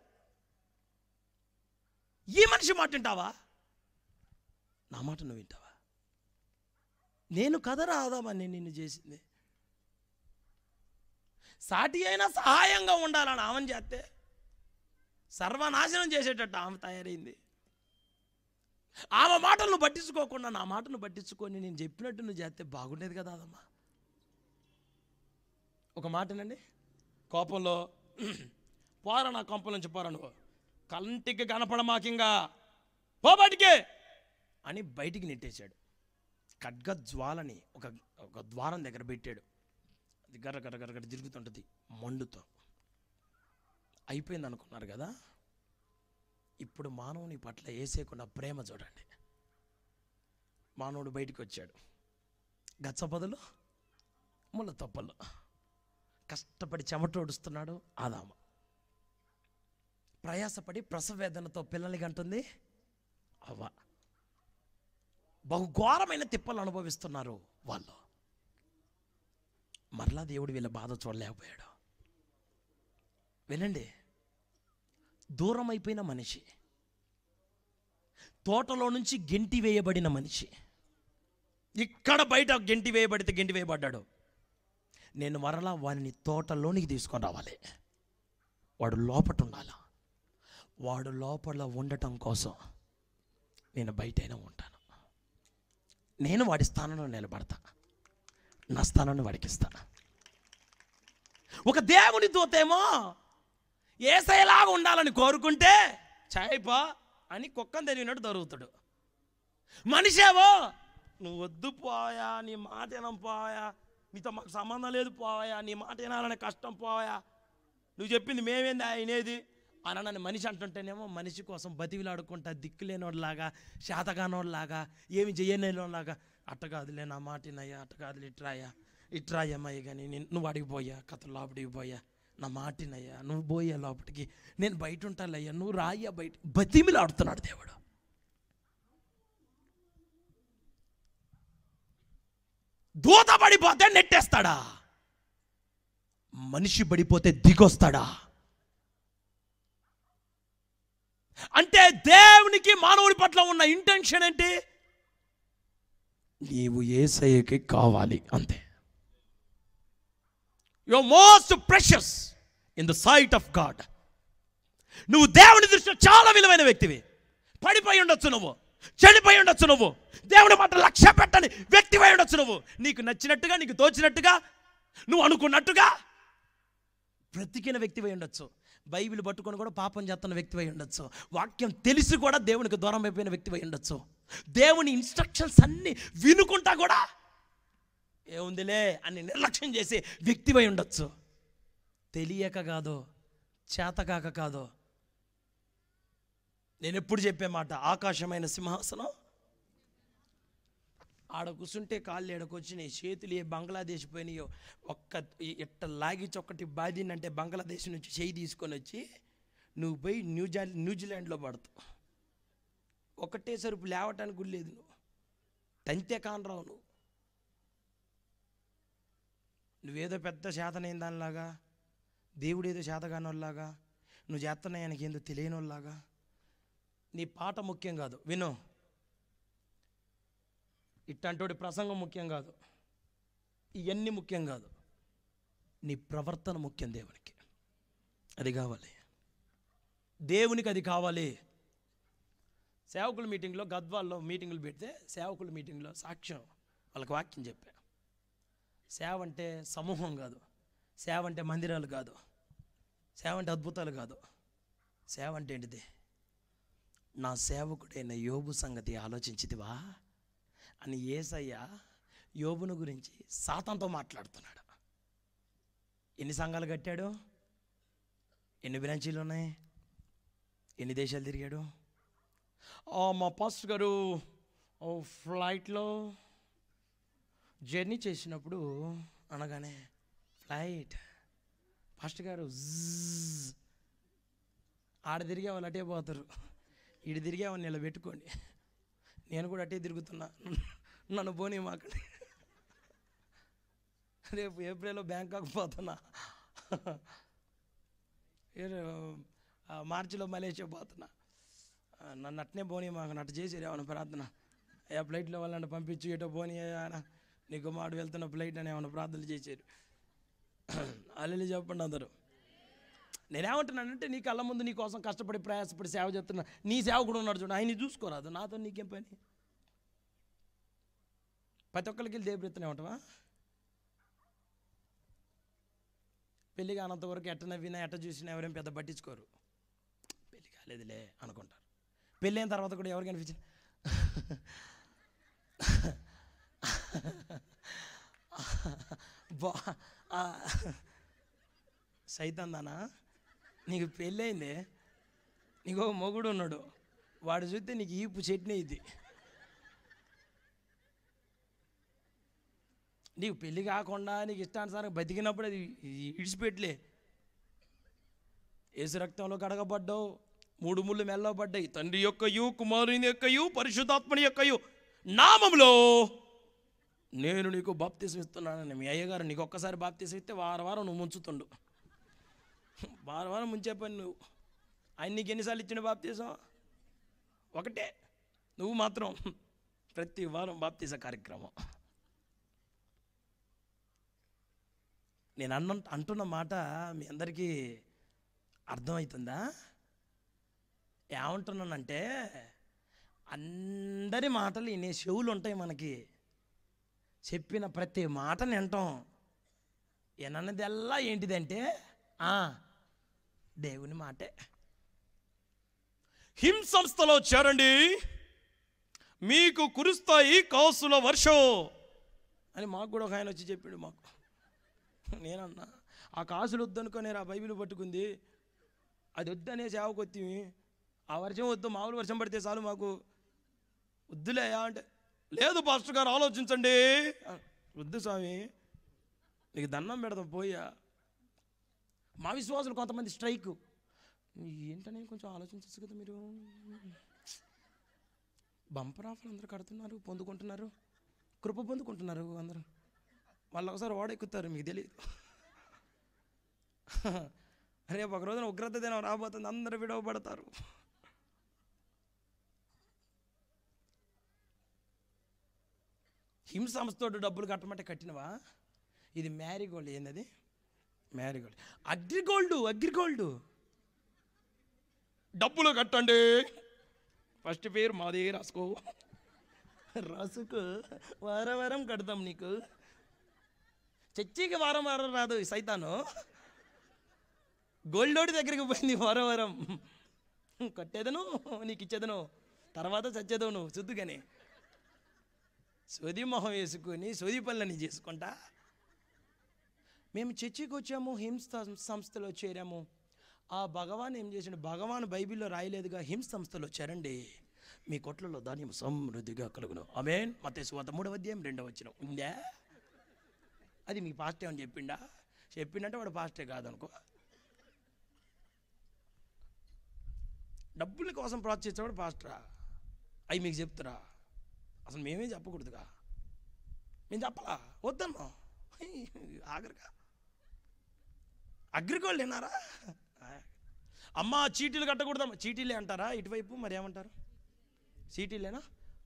ఈ మనిషి మాట వింటావా నా మాట నువ్వు వింటావా నేను కదరా నేను నిన్ను చేసింది సాటి అయినా సహాయంగా ఉండాలని ఆమెను చేస్తే సర్వనాశనం చేసేటట్టు ఆమె తయారైంది ఆమె మాటలను పట్టించుకోకుండా నా మాటను పట్టించుకొని నేను చెప్పినట్టు నువ్వు చేస్తే బాగుండేది కదా అదమ్మా ఒక మాటనండి కోపంలో పోరా నా కొంపల నుంచి పోరా నువ్వు కంటికి కనపడమాకింగా పో అని బయటికి నెట్టేశాడు ఖడ్గ జ్వాలని ఒక ఒక ద్వారం దగ్గర పెట్టాడు అది గర్ర గర్ర గర్ర తిరుగుతుంటుంది మండుతో అయిపోయింది అనుకున్నారు కదా ఇప్పుడు మానవుని పట్ల వేసేకున్న ప్రేమ చూడండి మానవుడు బయటికి వచ్చాడు గచ్చ బదులు ముళ్ళ తప్పలు కష్టపడి చెమటోడుస్తున్నాడు ఆదాము ప్రయాసపడి ప్రసవేదనతో పిల్లలకి అంటుంది అవ్వ బహుఘోరమైన తిప్పలు అనుభవిస్తున్నారు వాళ్ళు మరలా దేవుడు వీళ్ళ బాధ చూడలేకపోయాడు వినండి దూరం అయిపోయిన మనిషి తోటలో నుంచి గెంటి వేయబడిన మనిషి ఇక్కడ బయట గెంటి వేయబడితే గెంటి వేయబడ్డాడు నేను మరలా వాని తోటలోనికి తీసుకొని రావాలి వాడు లోపట ఉండాల వాడు లోపల ఉండటం కోసం నేను బయటైనా ఉంటాను నేను వాడి స్థానంలో నిలబడతా నా స్థానాన్ని వాడికిస్తాను ఒక దేవుని దూతేమో ఏసైలాగా ఉండాలని కోరుకుంటే చాయిపా అని కుక్కను తెలియనట్టు దొరుకుతాడు మనిషేవో నువ్వు వద్దు పోయా నీ మాట పోయా నీతో మాకు సంబంధం లేదు పోవాయా నీ మాట వినాలనే కష్టం పోవాయా నువ్వు చెప్పింది మేమేంది ఆయనేది అని నన్ను మనిషి అంటుంటేనేమో మనిషి కోసం బతివిలాడుకుంటా దిక్కులేనోళ్ళలాగా శాతగానోళ్ళలాగా ఏమి చేయలేనోళ్ళలాగా అట్ట కాదులే నా మాటినయ్యా అట్ట కాదులే ఇట్రాయా ఇట్రాయమ్మయ్య కానీ నేను నువ్వు అడిగిపోయా కథ లోపడికి పోయా నా మాటినయ్యా నువ్వు పోయా లోపలికి నేను బయట ఉంటాలయ్యా నువ్వు రాయ్యా బయట బతిమిలాడుతున్నాడు దేవుడు దూత పడిపోతే నెట్టేస్తాడా మనిషి పడిపోతే దిగొస్తాడా అంటే దేవునికి మానవుడి పట్ల ఉన్న ఇంటెన్షన్ ఏంటి నీవు ఏ సైకి కావాలి అంతే you most precious in the sight of God నువ్వు దేవుని దృష్టిలో చాలా విలువైన వ్యక్తివి పడిపోయి ఉండొచ్చు నువ్వు చనిపోయి ఉండొచ్చు నువ్వు దేవుడి మాట లక్ష్య పెట్టని వ్యక్తివై ఉండొచ్చు నువ్వు నీకు నచ్చినట్టుగా నీకు తోచినట్టుగా నువ్వు అనుకున్నట్టుగా బ్రతికిన వ్యక్తివై ఉండొచ్చు బైబిల్ పట్టుకొని కూడా పాపం చేస్తున్న వ్యక్తివై ఉండొచ్చు వాక్యం తెలిసి కూడా దేవునికి దూరం అయిపోయిన వ్యక్తివై ఉండొచ్చు దేవుని ఇన్స్ట్రక్షన్స్ అన్నీ వినుకుంటా కూడా ఏముందిలే అని నిర్లక్ష్యం చేసే వ్యక్తివై ఉండొచ్చు తెలియక కాదు చేతకాక కాదు నేను ఎప్పుడు చెప్పే మాట ఆకాశమైన సింహాసనం ఆడ కూర్చుంటే కాళ్ళు ఏడకొచ్చినాయి చేతులు ఏ బంగ్లాదేశ్ పోయినాయో ఒక్క ఇట్ట లాగిచ్చి ఒక్కటి బాధిందంటే బంగ్లాదేశ్ నుంచి చేయి తీసుకొని వచ్చి నువ్వు పోయి న్యూజా న్యూజిలాండ్లో పడతావు ఒకటే సరుపు లేవటానికి గుర్లేదు నువ్వు తంతే కానరావు నువ్వు నువ్వేదో పెద్ద శాతనైన దానిలాగా దేవుడు ఏదో శాతగానోళ్ళలాగా నువ్వు చేస్తున్నాయనకి ఏందో వాళ్ళలాగా నీ పాట ముఖ్యం కాదు విను ఇట్టంటోడి ప్రసంగం ముఖ్యం కాదు ఇవన్నీ ముఖ్యం కాదు నీ ప్రవర్తన ముఖ్యం దేవునికి అది కావాలి దేవునికి అది కావాలి సేవకుల మీటింగ్లో గద్వాల్లో మీటింగులు పెడితే సేవకుల మీటింగ్లో సాక్ష్యం వాళ్ళకి వాక్యం చెప్పా సేవ అంటే సమూహం కాదు సేవ అంటే మందిరాలు కాదు సేవ అంటే అద్భుతాలు కాదు సేవ అంటే ఏంటిది నా సేవకుడైన యోబు సంగతి ఆలోచించిదివా అని ఏసయ్య యోబును గురించి సాతంతో మాట్లాడుతున్నాడు ఎన్ని సంఘాలు కట్టాడు ఎన్ని బ్రాంచీలు ఉన్నాయి ఎన్ని దేశాలు తిరిగాడు మా పాస్ట్ గారు ఫ్లైట్లో జర్నీ చేసినప్పుడు అనగానే ఫ్లైట్ ఫస్ట్ గారు ఆడ తిరిగే వాళ్ళు అటే పోతారు ఇటు ఇలా పెట్టుకోండి నేను కూడా అట్టే తిరుగుతున్నా నన్ను పోనీ అక్కడ రేపు ఏప్రిల్లో బ్యాంకాక్ పోతున్నా మార్చిలో మలేషియా పోతున్నా నన్ను అట్నే పోనీ మాకు చేసేది ఏమైనా ప్రార్థన ఏ ఫ్లైట్లో వాళ్ళని పంపించు ఏటో పోనీ నీకు మాడు వెళ్తున్న ఫ్లైట్ అని ఏమైనా ప్రార్థనలు చేశారు అల్లెలు చెప్పండి అందరూ నేనేమంటున్నానంటే నీ కళ్ళ ముందు నీ కోసం కష్టపడి ప్రయాసపడి సేవ చేస్తున్నా నీ సేవ కూడా ఉన్నాడు చూడండి ఆయన చూసుకోరాదు నాతో నీకేం పని ప్రతి ఒక్కరికి దేవుడితోనే ఉంటావా పెళ్లి కానంతవరకు ఎట్ట నవ్వినా ఎట్ట చూసినా ఎవరేం పెద్ద పట్టించుకోరు పెళ్లి కాలేదులే అనుకుంటారు పెళ్ళి అయిన తర్వాత కూడా ఎవరికి అనిపించింది బా సైతందానా నీకు పెళ్ళైందే నీకు మొగుడు ఉన్నాడు వాడు చూస్తే నీకు ఈపు చట్నీ ఇది నీకు పెళ్ళి కాకుండా నీకు ఇష్టానుసారం బతికినప్పుడు అది ఇడిచిపెట్టలే ఏసు రక్తంలో కడగబడ్డావు మూడు ముళ్ళు మెల్లో పడ్డాయి తండ్రి యొక్కయు కుమారుని యొక్కయు పరిశుద్ధాత్మని యొక్కయు నామంలో నేను నీకు బాప్తిస్మిస్తున్నానని మీ అయ్యగారు నీకు ఒక్కసారి ఇస్తే వారం వారం నువ్వు ముంచుతుండు వారం వారం ముంచే పని నువ్వు ఆయన నీకు ఎన్నిసార్లు ఇచ్చిన బాప్తీసం ఒకటే నువ్వు మాత్రం ప్రతి వారం బాప్తీస కార్యక్రమం నేను అన్న అంటున్న మాట మీ అందరికీ అర్థమవుతుందా ఏమంటున్నానంటే అందరి మాటలు ఇనే చెవులు ఉంటాయి మనకి చెప్పిన ప్రతి మాటని వింటాం ఎలా ఏంటిదంటే దేవుని మాటే హిమ్ సంస్థలో చేరండి మీకు కురుస్తాయి కౌసుల వర్షం అని మాకు కూడా ఒక ఆయన వచ్చి చెప్పాడు మాకు నేనన్నా ఆ కాసులు వద్దనుకోనే ఆ బైబిల్ పట్టుకుంది అది వద్దనే సేవకొత్తి ఆ వర్షం వద్దు మామూలు వర్షం పడితే చాలు మాకు వద్దులే అంటే లేదు పాస్టర్ గారు ఆలోచించండి వద్దు స్వామి నీకు దండం పెడదాం పోయా మా విశ్వాసులు కొంతమంది స్ట్రైక్ ఏంటనే కొంచెం ఆలోచించచ్చు కదా మీరు బంపర్ ఆఫర్ అందరూ కడుతున్నారు పొందుకుంటున్నారు కృప పొందుకుంటున్నారు అందరూ వాళ్ళు ఒకసారి ఓడెక్కుతారు మీకు తెలియదు రేపు ఒక రోజున ఉగ్రత దినం రాబోతుంది అందరూ విడవబడతారు హింసంస్థతో డబ్బులు కట్టమంటే కట్టినవా ఇది గోల్డ్ ఏంది అది మ్యారీగోల్డ్ అగ్రిగోల్డ్ అగ్రిగోల్డ్ డబ్బులు కట్టండి ఫస్ట్ పేరు మాదే రాసుకో రాసుకు వారం వారం కడతాం నీకు చచ్చికి వారం వారం రాదు సైతాను గోల్డోడి దగ్గరికి పోయింది వారం వారం కట్టేదను నీకు ఇచ్చేదను తర్వాత చచ్చేదవు నువ్వు శుద్ధుగానే సోది మొహం వేసుకొని సోది పనులని చేసుకుంటా మేము చర్చికి వచ్చాము హిమ్స్ సంస్థలో చేరాము ఆ భగవాన్ ఏం చేసిండు భగవాన్ బైబిల్లో రాయలేదుగా హిమ్స్ సంస్థలో చేరండి మీ కొట్లలో ధాన్యం సమృద్ధిగా కలుగును అమేన్ మత సువాత మూడవ అధ్యాయం రెండవ వచ్చిన ఉందా అది మీ పాస్టే అని చెప్పిండా చెప్పిండంటే వాడు పాస్టే కాదనుకో డబ్బుల కోసం ప్రోత్సహించేవాడు పాస్టరా అవి మీకు చెప్తారా అసలు మేమే చెప్పకూడదుగా మేము చెప్పలా వద్దమ్మా ఆఖరిగా అగ్రికోల్డ్ విన్నారా అమ్మ చీటీలు కట్టకూడదమ్మ చీటీలే అంటారా ఇటువైపు మరి ఏమంటారు చీటీలేనా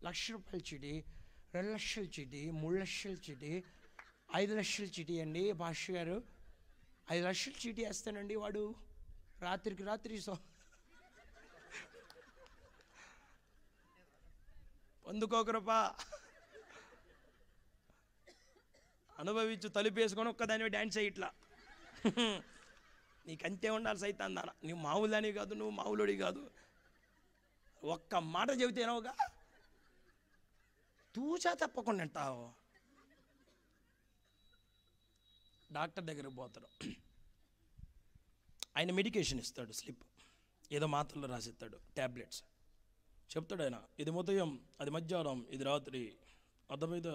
లక్ష రూపాయల చీటీ రెండు లక్షల చీటీ మూడు లక్షల చీటీ ఐదు లక్షల చీటీ అండి భాష గారు ఐదు లక్షల చీటీ వేస్తానండి వాడు రాత్రికి రాత్రి సో కృప అనుభవించు తలుపు వేసుకొని ఒక్కదాని డ్యాన్స్ అయ్యి ఇట్లా నీకంతే ఉండాలి సైతాన్ దాన నువ్వు మామూలుదాని కాదు నువ్వు మామూలుడి కాదు ఒక్క మాట చెబితేనోగా తూచా తప్పకుండా అంటావు డాక్టర్ దగ్గర పోతాడు ఆయన మెడికేషన్ ఇస్తాడు స్లిప్ ఏదో మాత్రలు రాసిస్తాడు ట్యాబ్లెట్స్ చెప్తాడు ఆయన ఇది ఉదయం అది మధ్యాహ్నం ఇది రాత్రి అర్థమైందో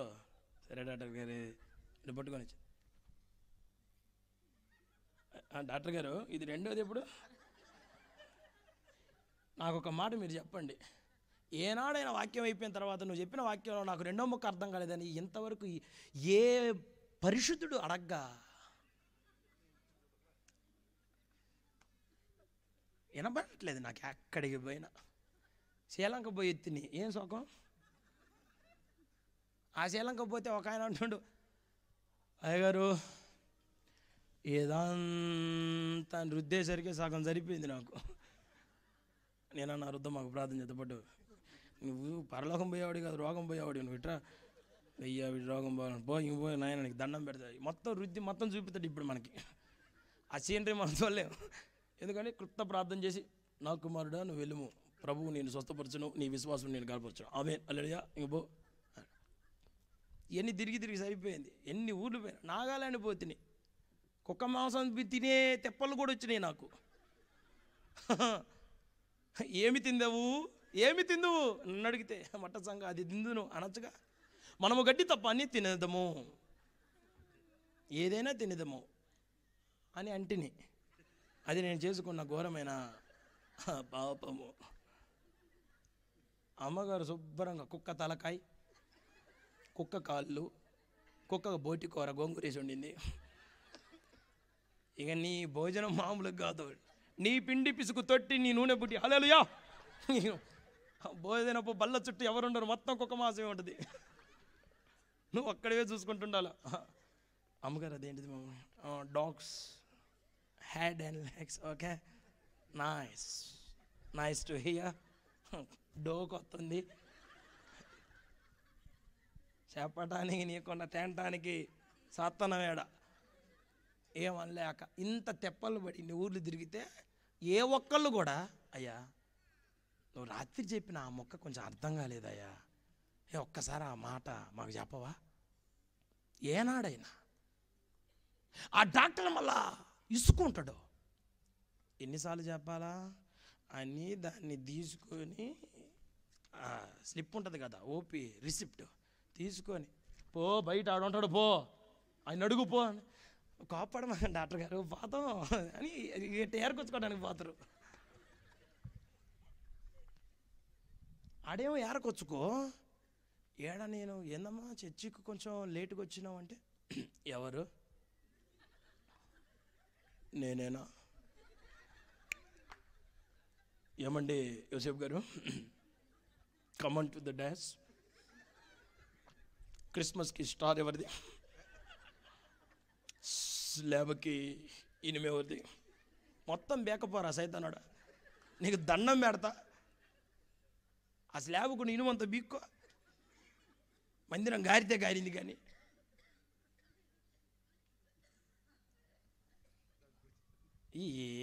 సరే డాక్టర్ గారు పట్టుకొని డాక్టర్ గారు ఇది రెండోది ఎప్పుడు నాకు ఒక మాట మీరు చెప్పండి ఏనాడైనా వాక్యం అయిపోయిన తర్వాత నువ్వు చెప్పిన వాక్యంలో నాకు రెండో ముక్క అర్థం కాలేదని ఇంతవరకు ఏ పరిశుద్ధుడు అడగ్గా వినబడట్లేదు నాకు ఎక్కడికి పోయినా శ్రీలంక పోయి ఎత్తిని ఏం సుఖం ఆ శ్రీలంక పోతే ఒక ఆయన అంటుండు అయ్యగారు ఏదంతా రుద్దేసరికి సగం సరిపోయింది నాకు నేను నా రుద్ద మాకు ప్రార్థన చేతపడ్డు నువ్వు పరలోకం పోయేవాడు కాదు రోగం పోయేవాడు నువ్వు ఇట్రా వెయ్యి వీడు రోగం పోవాలని పో ఇంక పోయి నాయన నీకు దండం పెడతాయి మొత్తం రుద్ది మొత్తం చూపిస్తాడు ఇప్పుడు మనకి ఆ సీనరీ మనం చూడలేము ఎందుకని కృత ప్రార్థన చేసి నా కుమారుడా నువ్వు వెళ్ళము ప్రభువు నేను స్వస్థపరచును నీ విశ్వాసం నేను కనపరచును ఆమె అల్లుడియా ఇంక పో ఎన్ని తిరిగి తిరిగి సరిపోయింది ఎన్ని ఊర్లు పోయినా నాగాలాండ్ పోతున్నాయి కుక్క మాంసం తినే తెప్పలు కూడా వచ్చినాయి నాకు ఏమి తిందవు ఏమి తిందువు నన్ను అడిగితే మట్ట సంగ అది తిందును అనొచ్చుగా మనము గడ్డి తప్ప అన్నీ తినేదము ఏదైనా తినేదము అని అంటిని అది నేను చేసుకున్న ఘోరమైన పాపము అమ్మగారు శుభ్రంగా కుక్క తలకాయ కుక్క కాళ్ళు కుక్క బోటి కూర గోంగూరేసి ఉండింది ఇక నీ భోజనం మామూలుగా కాదు నీ పిండి పిసుకు తొట్టి నీ నూనె బుట్టి హలేలుయా భోజనపు బల్ల చుట్టూ ఎవరుండరు మొత్తం కుక్క మాసమే ఉంటుంది నువ్వు అక్కడే చూసుకుంటుండాల అమ్మగారు అదేంటిది మామ dogs had and legs okay nice nice to hear డోక్ వస్తుంది చెప్పటానికి నీకున్న తినటానికి సత్తనమేడా లేక ఇంత తెప్పలు నీ ఊర్లు తిరిగితే ఏ ఒక్కళ్ళు కూడా అయ్యా నువ్వు రాత్రి చెప్పిన ఆ మొక్క కొంచెం అర్థం కాలేదయ్యా ఏ ఒక్కసారి ఆ మాట మాకు చెప్పవా ఏనాడైనా ఆ డాక్టర్ మళ్ళా ఇసుకుంటాడు ఎన్నిసార్లు చెప్పాలా అని దాన్ని తీసుకొని స్లిప్ ఉంటుంది కదా ఓపీ రిసిప్ట్ తీసుకొని పో బయట ఆడుంటాడు పో ఆయన అడుగు పో అని కోపడమా డాక్టర్ గారు పోతాం అని ఏరకొచ్చుకోవడానికి పోతారు ఆడేమో ఏరకొచ్చుకో ఏడ నేను ఏందమ్మా చర్చికి కొంచెం లేటుగా వచ్చినావు అంటే ఎవరు నేనేనా ఏమండి యోసేఫ్ గారు కమన్ టు ద డ్యాస్ క్రిస్మస్కి స్టార్ ఎవరిది స్లాబ్కి ఇనిమేవద్ది మొత్తం బేకపోరా అన్నాడు నీకు దండం పెడతా ఆ స్లాబ్కు ఇనుమంత బీక్కో మందిరం గారితే గారింది కానీ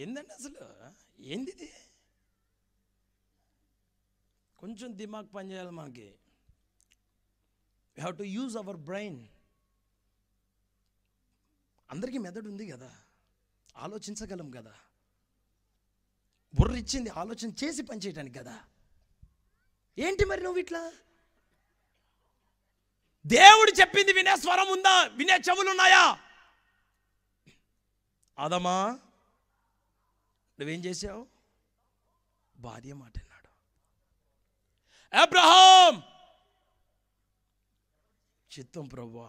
ఏందండి అసలు ఏంది కొంచెం దిమాగ్ పనిచేయాలి మనకి we have to use our brain అందరికీ మెదడు ఉంది కదా ఆలోచించగలం కదా బుర్రిచ్చింది ఇచ్చింది ఆలోచన చేసి పనిచేయటానికి కదా ఏంటి మరి నువ్వు ఇట్లా దేవుడు చెప్పింది వినే స్వరం ఉందా వినే చెవులు ఉన్నాయా అదమా నువ్వేం చేసావు భార్య మాట అన్నాడు అబ్రహాం చిత్తం ప్రభు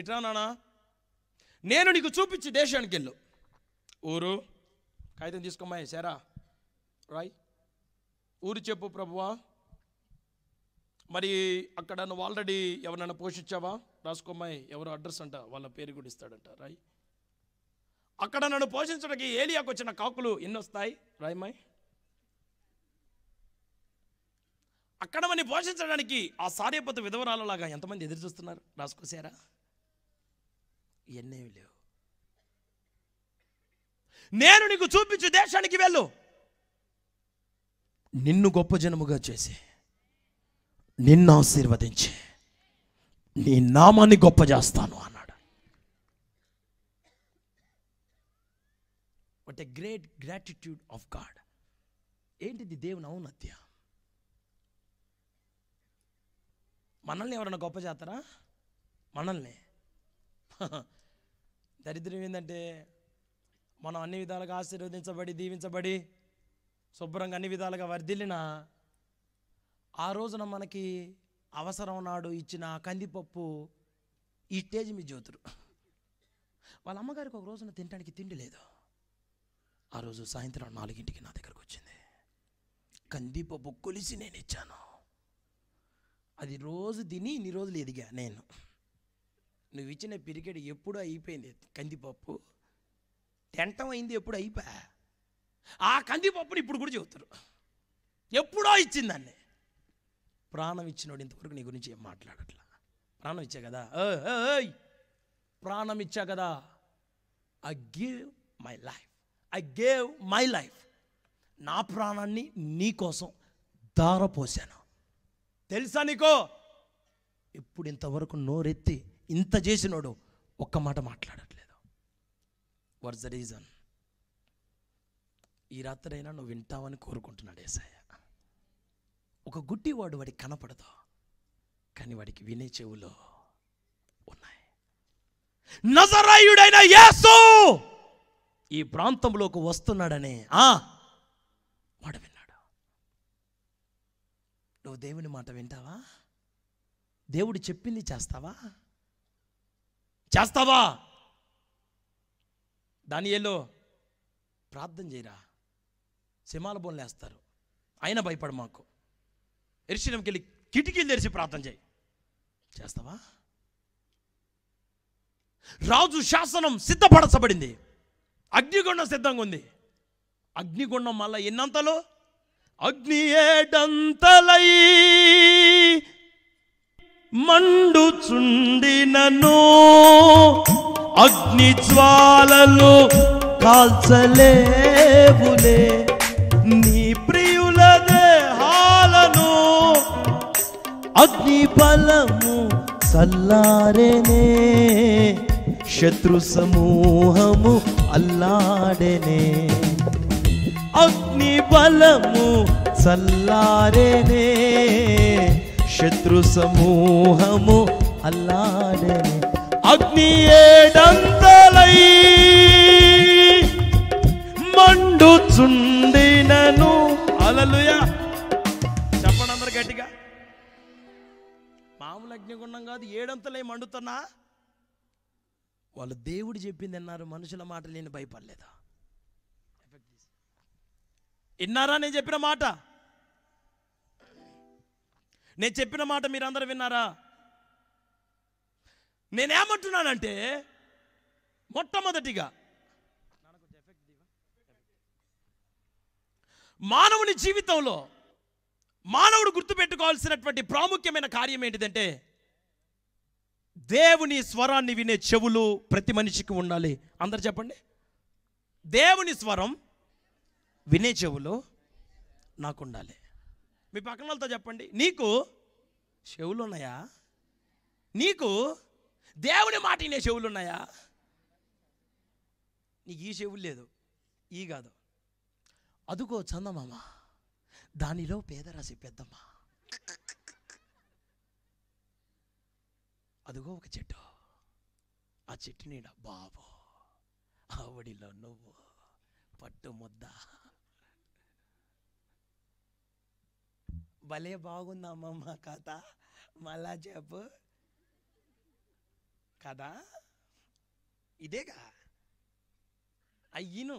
ఇట్లా నానా నేను నీకు చూపించి దేశానికి వెళ్ళు ఊరు కాగితం తీసుకోమాయి సరా రాయ్ ఊరు చెప్పు ప్రభువా మరి అక్కడ నువ్వు ఆల్రెడీ ఎవరినైనా పోషించావా రాసుకోమాయి ఎవరు అడ్రస్ అంట వాళ్ళ పేరు కూడా ఇస్తాడంట రాయ్ అక్కడ నన్ను పోషించడానికి ఏలియాకు వచ్చిన కాకులు ఎన్ని వస్తాయి రాయమాయ్ అక్కడ మని పోషించడానికి ఆ సారేపత విధవరాలలాగా ఎంతమంది ఎదురు చూస్తున్నారు రాసుకోసారా ఇవన్నీ లేవు నేను నీకు చూపించు దేశానికి వెళ్ళు నిన్ను గొప్ప జనముగా చేసి నిన్ను ఆశీర్వదించి నీ నామాన్ని గొప్ప చేస్తాను అన్నాడు what a great gratitude of God ఏంటిది దేవుని ఔన్నత్య మనల్ని ఎవరైనా గొప్ప చేస్తారా మనల్ని దరిద్రం ఏంటంటే మనం అన్ని విధాలుగా ఆశీర్వదించబడి దీవించబడి శుభ్రంగా అన్ని విధాలుగా వర్ధిల్లిన ఆ రోజున మనకి అవసరం నాడు ఇచ్చిన కందిపప్పు ఈ స్టేజ్ మీ జ్యోతుడు వాళ్ళ అమ్మగారికి ఒక రోజున తినడానికి తిండి లేదు ఆ రోజు సాయంత్రం నాలుగింటికి నా దగ్గరకు వచ్చింది కందిపప్పు కొలిసి నేను ఇచ్చాను అది రోజు తిని ఇన్ని రోజులు ఎదిగా నేను నువ్వు ఇచ్చిన పిరికెడు ఎప్పుడు అయిపోయింది కందిపప్పు టెంటం అయింది ఎప్పుడు అయిపోయా ఆ కందిపప్పుని ఇప్పుడు కూడా చెబుతారు ఎప్పుడో ఇచ్చిందాన్ని ప్రాణం ఇచ్చినోడు ఇంతవరకు నీ గురించి ఏం మాట్లాడట్లా ప్రాణం ఇచ్చా కదా ప్రాణం ఇచ్చా కదా I give my life I gave my life నా ప్రాణాన్ని నీ కోసం దారపోసాను తెలుసా నీకో ఇప్పుడు ఇంతవరకు నోరెత్తి ఇంత చేసినోడు ఒక్క మాట మాట్లాడట్లేదు వాట్స్ ద రీజన్ ఈ రాత్రైనా నువ్వు వింటావని కోరుకుంటున్నాడు ఏసయ్య ఒక గుడ్డివాడు వాడికి కనపడదు కానీ వాడికి వినే చెవులో ఉన్నాయి నజరాయుడైన యేసు ఈ ప్రాంతంలోకి వస్తున్నాడని వాడు విన్నాడు నువ్వు దేవుని మాట వింటావా దేవుడు చెప్పింది చేస్తావా చేస్తావా దాని ఏలో ప్రార్థన చేయరా సిమాల వేస్తారు ఆయన భయపడ మాకు ఎరిశీరంకి వెళ్ళి కిటికీలు తెరిచి ప్రార్థన చేయి చేస్తావా రాజు శాసనం సిద్ధపడచబడింది అగ్నిగుండం సిద్ధంగా ఉంది అగ్నిగుండం మళ్ళీ ఎన్నంతలో అగ్ని ఏడంతలై మండుచుండినను అగ్ని జ్వాలలు కాల్చలేవులే నీ ప్రియుల దేహాలను అగ్ని బలము చల్లారేనే శత్రు సమూహము అల్లాడేనే అగ్ని బలము చల్లారేనే శత్రు సమూహము అల్లాడే అగ్ని ఏడంతలై మండుచుండినను అలలుయా చెప్పండి అందరు గట్టిగా మామూలు అగ్నిగుండం కాదు ఏడంతలై మండుతున్నా వాళ్ళు దేవుడు చెప్పింది అన్నారు మనుషుల మాట నేను భయపడలేదు విన్నారా నేను చెప్పిన మాట నేను చెప్పిన మాట మీరందరూ విన్నారా నేనేమంటున్నానంటే మొట్టమొదటిగా మానవుని జీవితంలో మానవుడు గుర్తుపెట్టుకోవాల్సినటువంటి ప్రాముఖ్యమైన కార్యం ఏంటిదంటే దేవుని స్వరాన్ని వినే చెవులు ప్రతి మనిషికి ఉండాలి అందరు చెప్పండి దేవుని స్వరం వినే చెవులు నాకు ఉండాలి మీ పక్కన వాళ్ళతో చెప్పండి నీకు చెవులు ఉన్నాయా నీకు దేవుని మాట వినే చెవులు ఉన్నాయా నీకు ఈ చెవులు లేదు ఈ కాదు అదుకో చందమామ దానిలో పేదరాశి పెద్దమ్మ అదుగో ఒక చెట్టు ఆ చెట్టు నీడ బాబు ఆవిడిలో నువ్వు పట్టు ముద్ద భలే బాగుందమ్మమ్మ కథ మళ్ళా చెప్పు కదా ఇదేగా అయ్యిను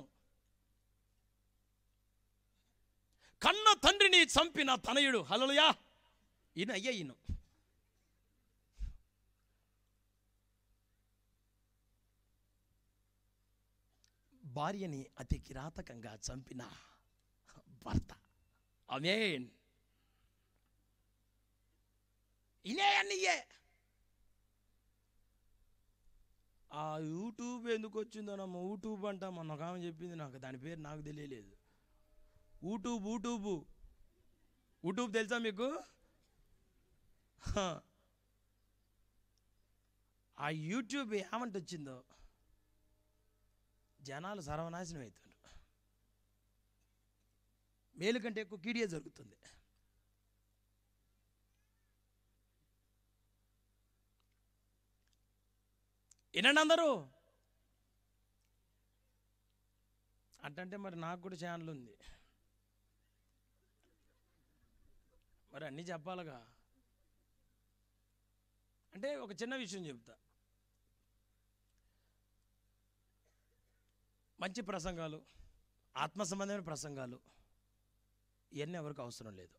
కన్న తండ్రిని చంపిన తనయుడు హలలుయా ఈయన అయ్యా ఈయన భార్యని అతి కిరాతకంగా చంపిన భర్త అమేన్ ఇనే నీయే ఆ యూట్యూబ్ ఎందుకు వచ్చిందోనమ్మ యూట్యూబ్ అంట మొన్న ఒక ఆమె చెప్పింది నాకు దాని పేరు నాకు తెలియలేదు యూట్యూబ్ యూట్యూబ్ యూట్యూబ్ తెలుసా మీకు ఆ యూట్యూబ్ ఏమంట వచ్చిందో జనాలు సర్వనాశనం అవుతారు మేలు కంటే ఎక్కువ కీడియే జరుగుతుంది వినండి అందరూ అంటే మరి నాకు కూడా ఛానల్ ఉంది మరి అన్నీ చెప్పాలిగా అంటే ఒక చిన్న విషయం చెప్తా మంచి ప్రసంగాలు ఆత్మ సంబంధమైన ప్రసంగాలు ఇవన్నీ ఎవరికి అవసరం లేదు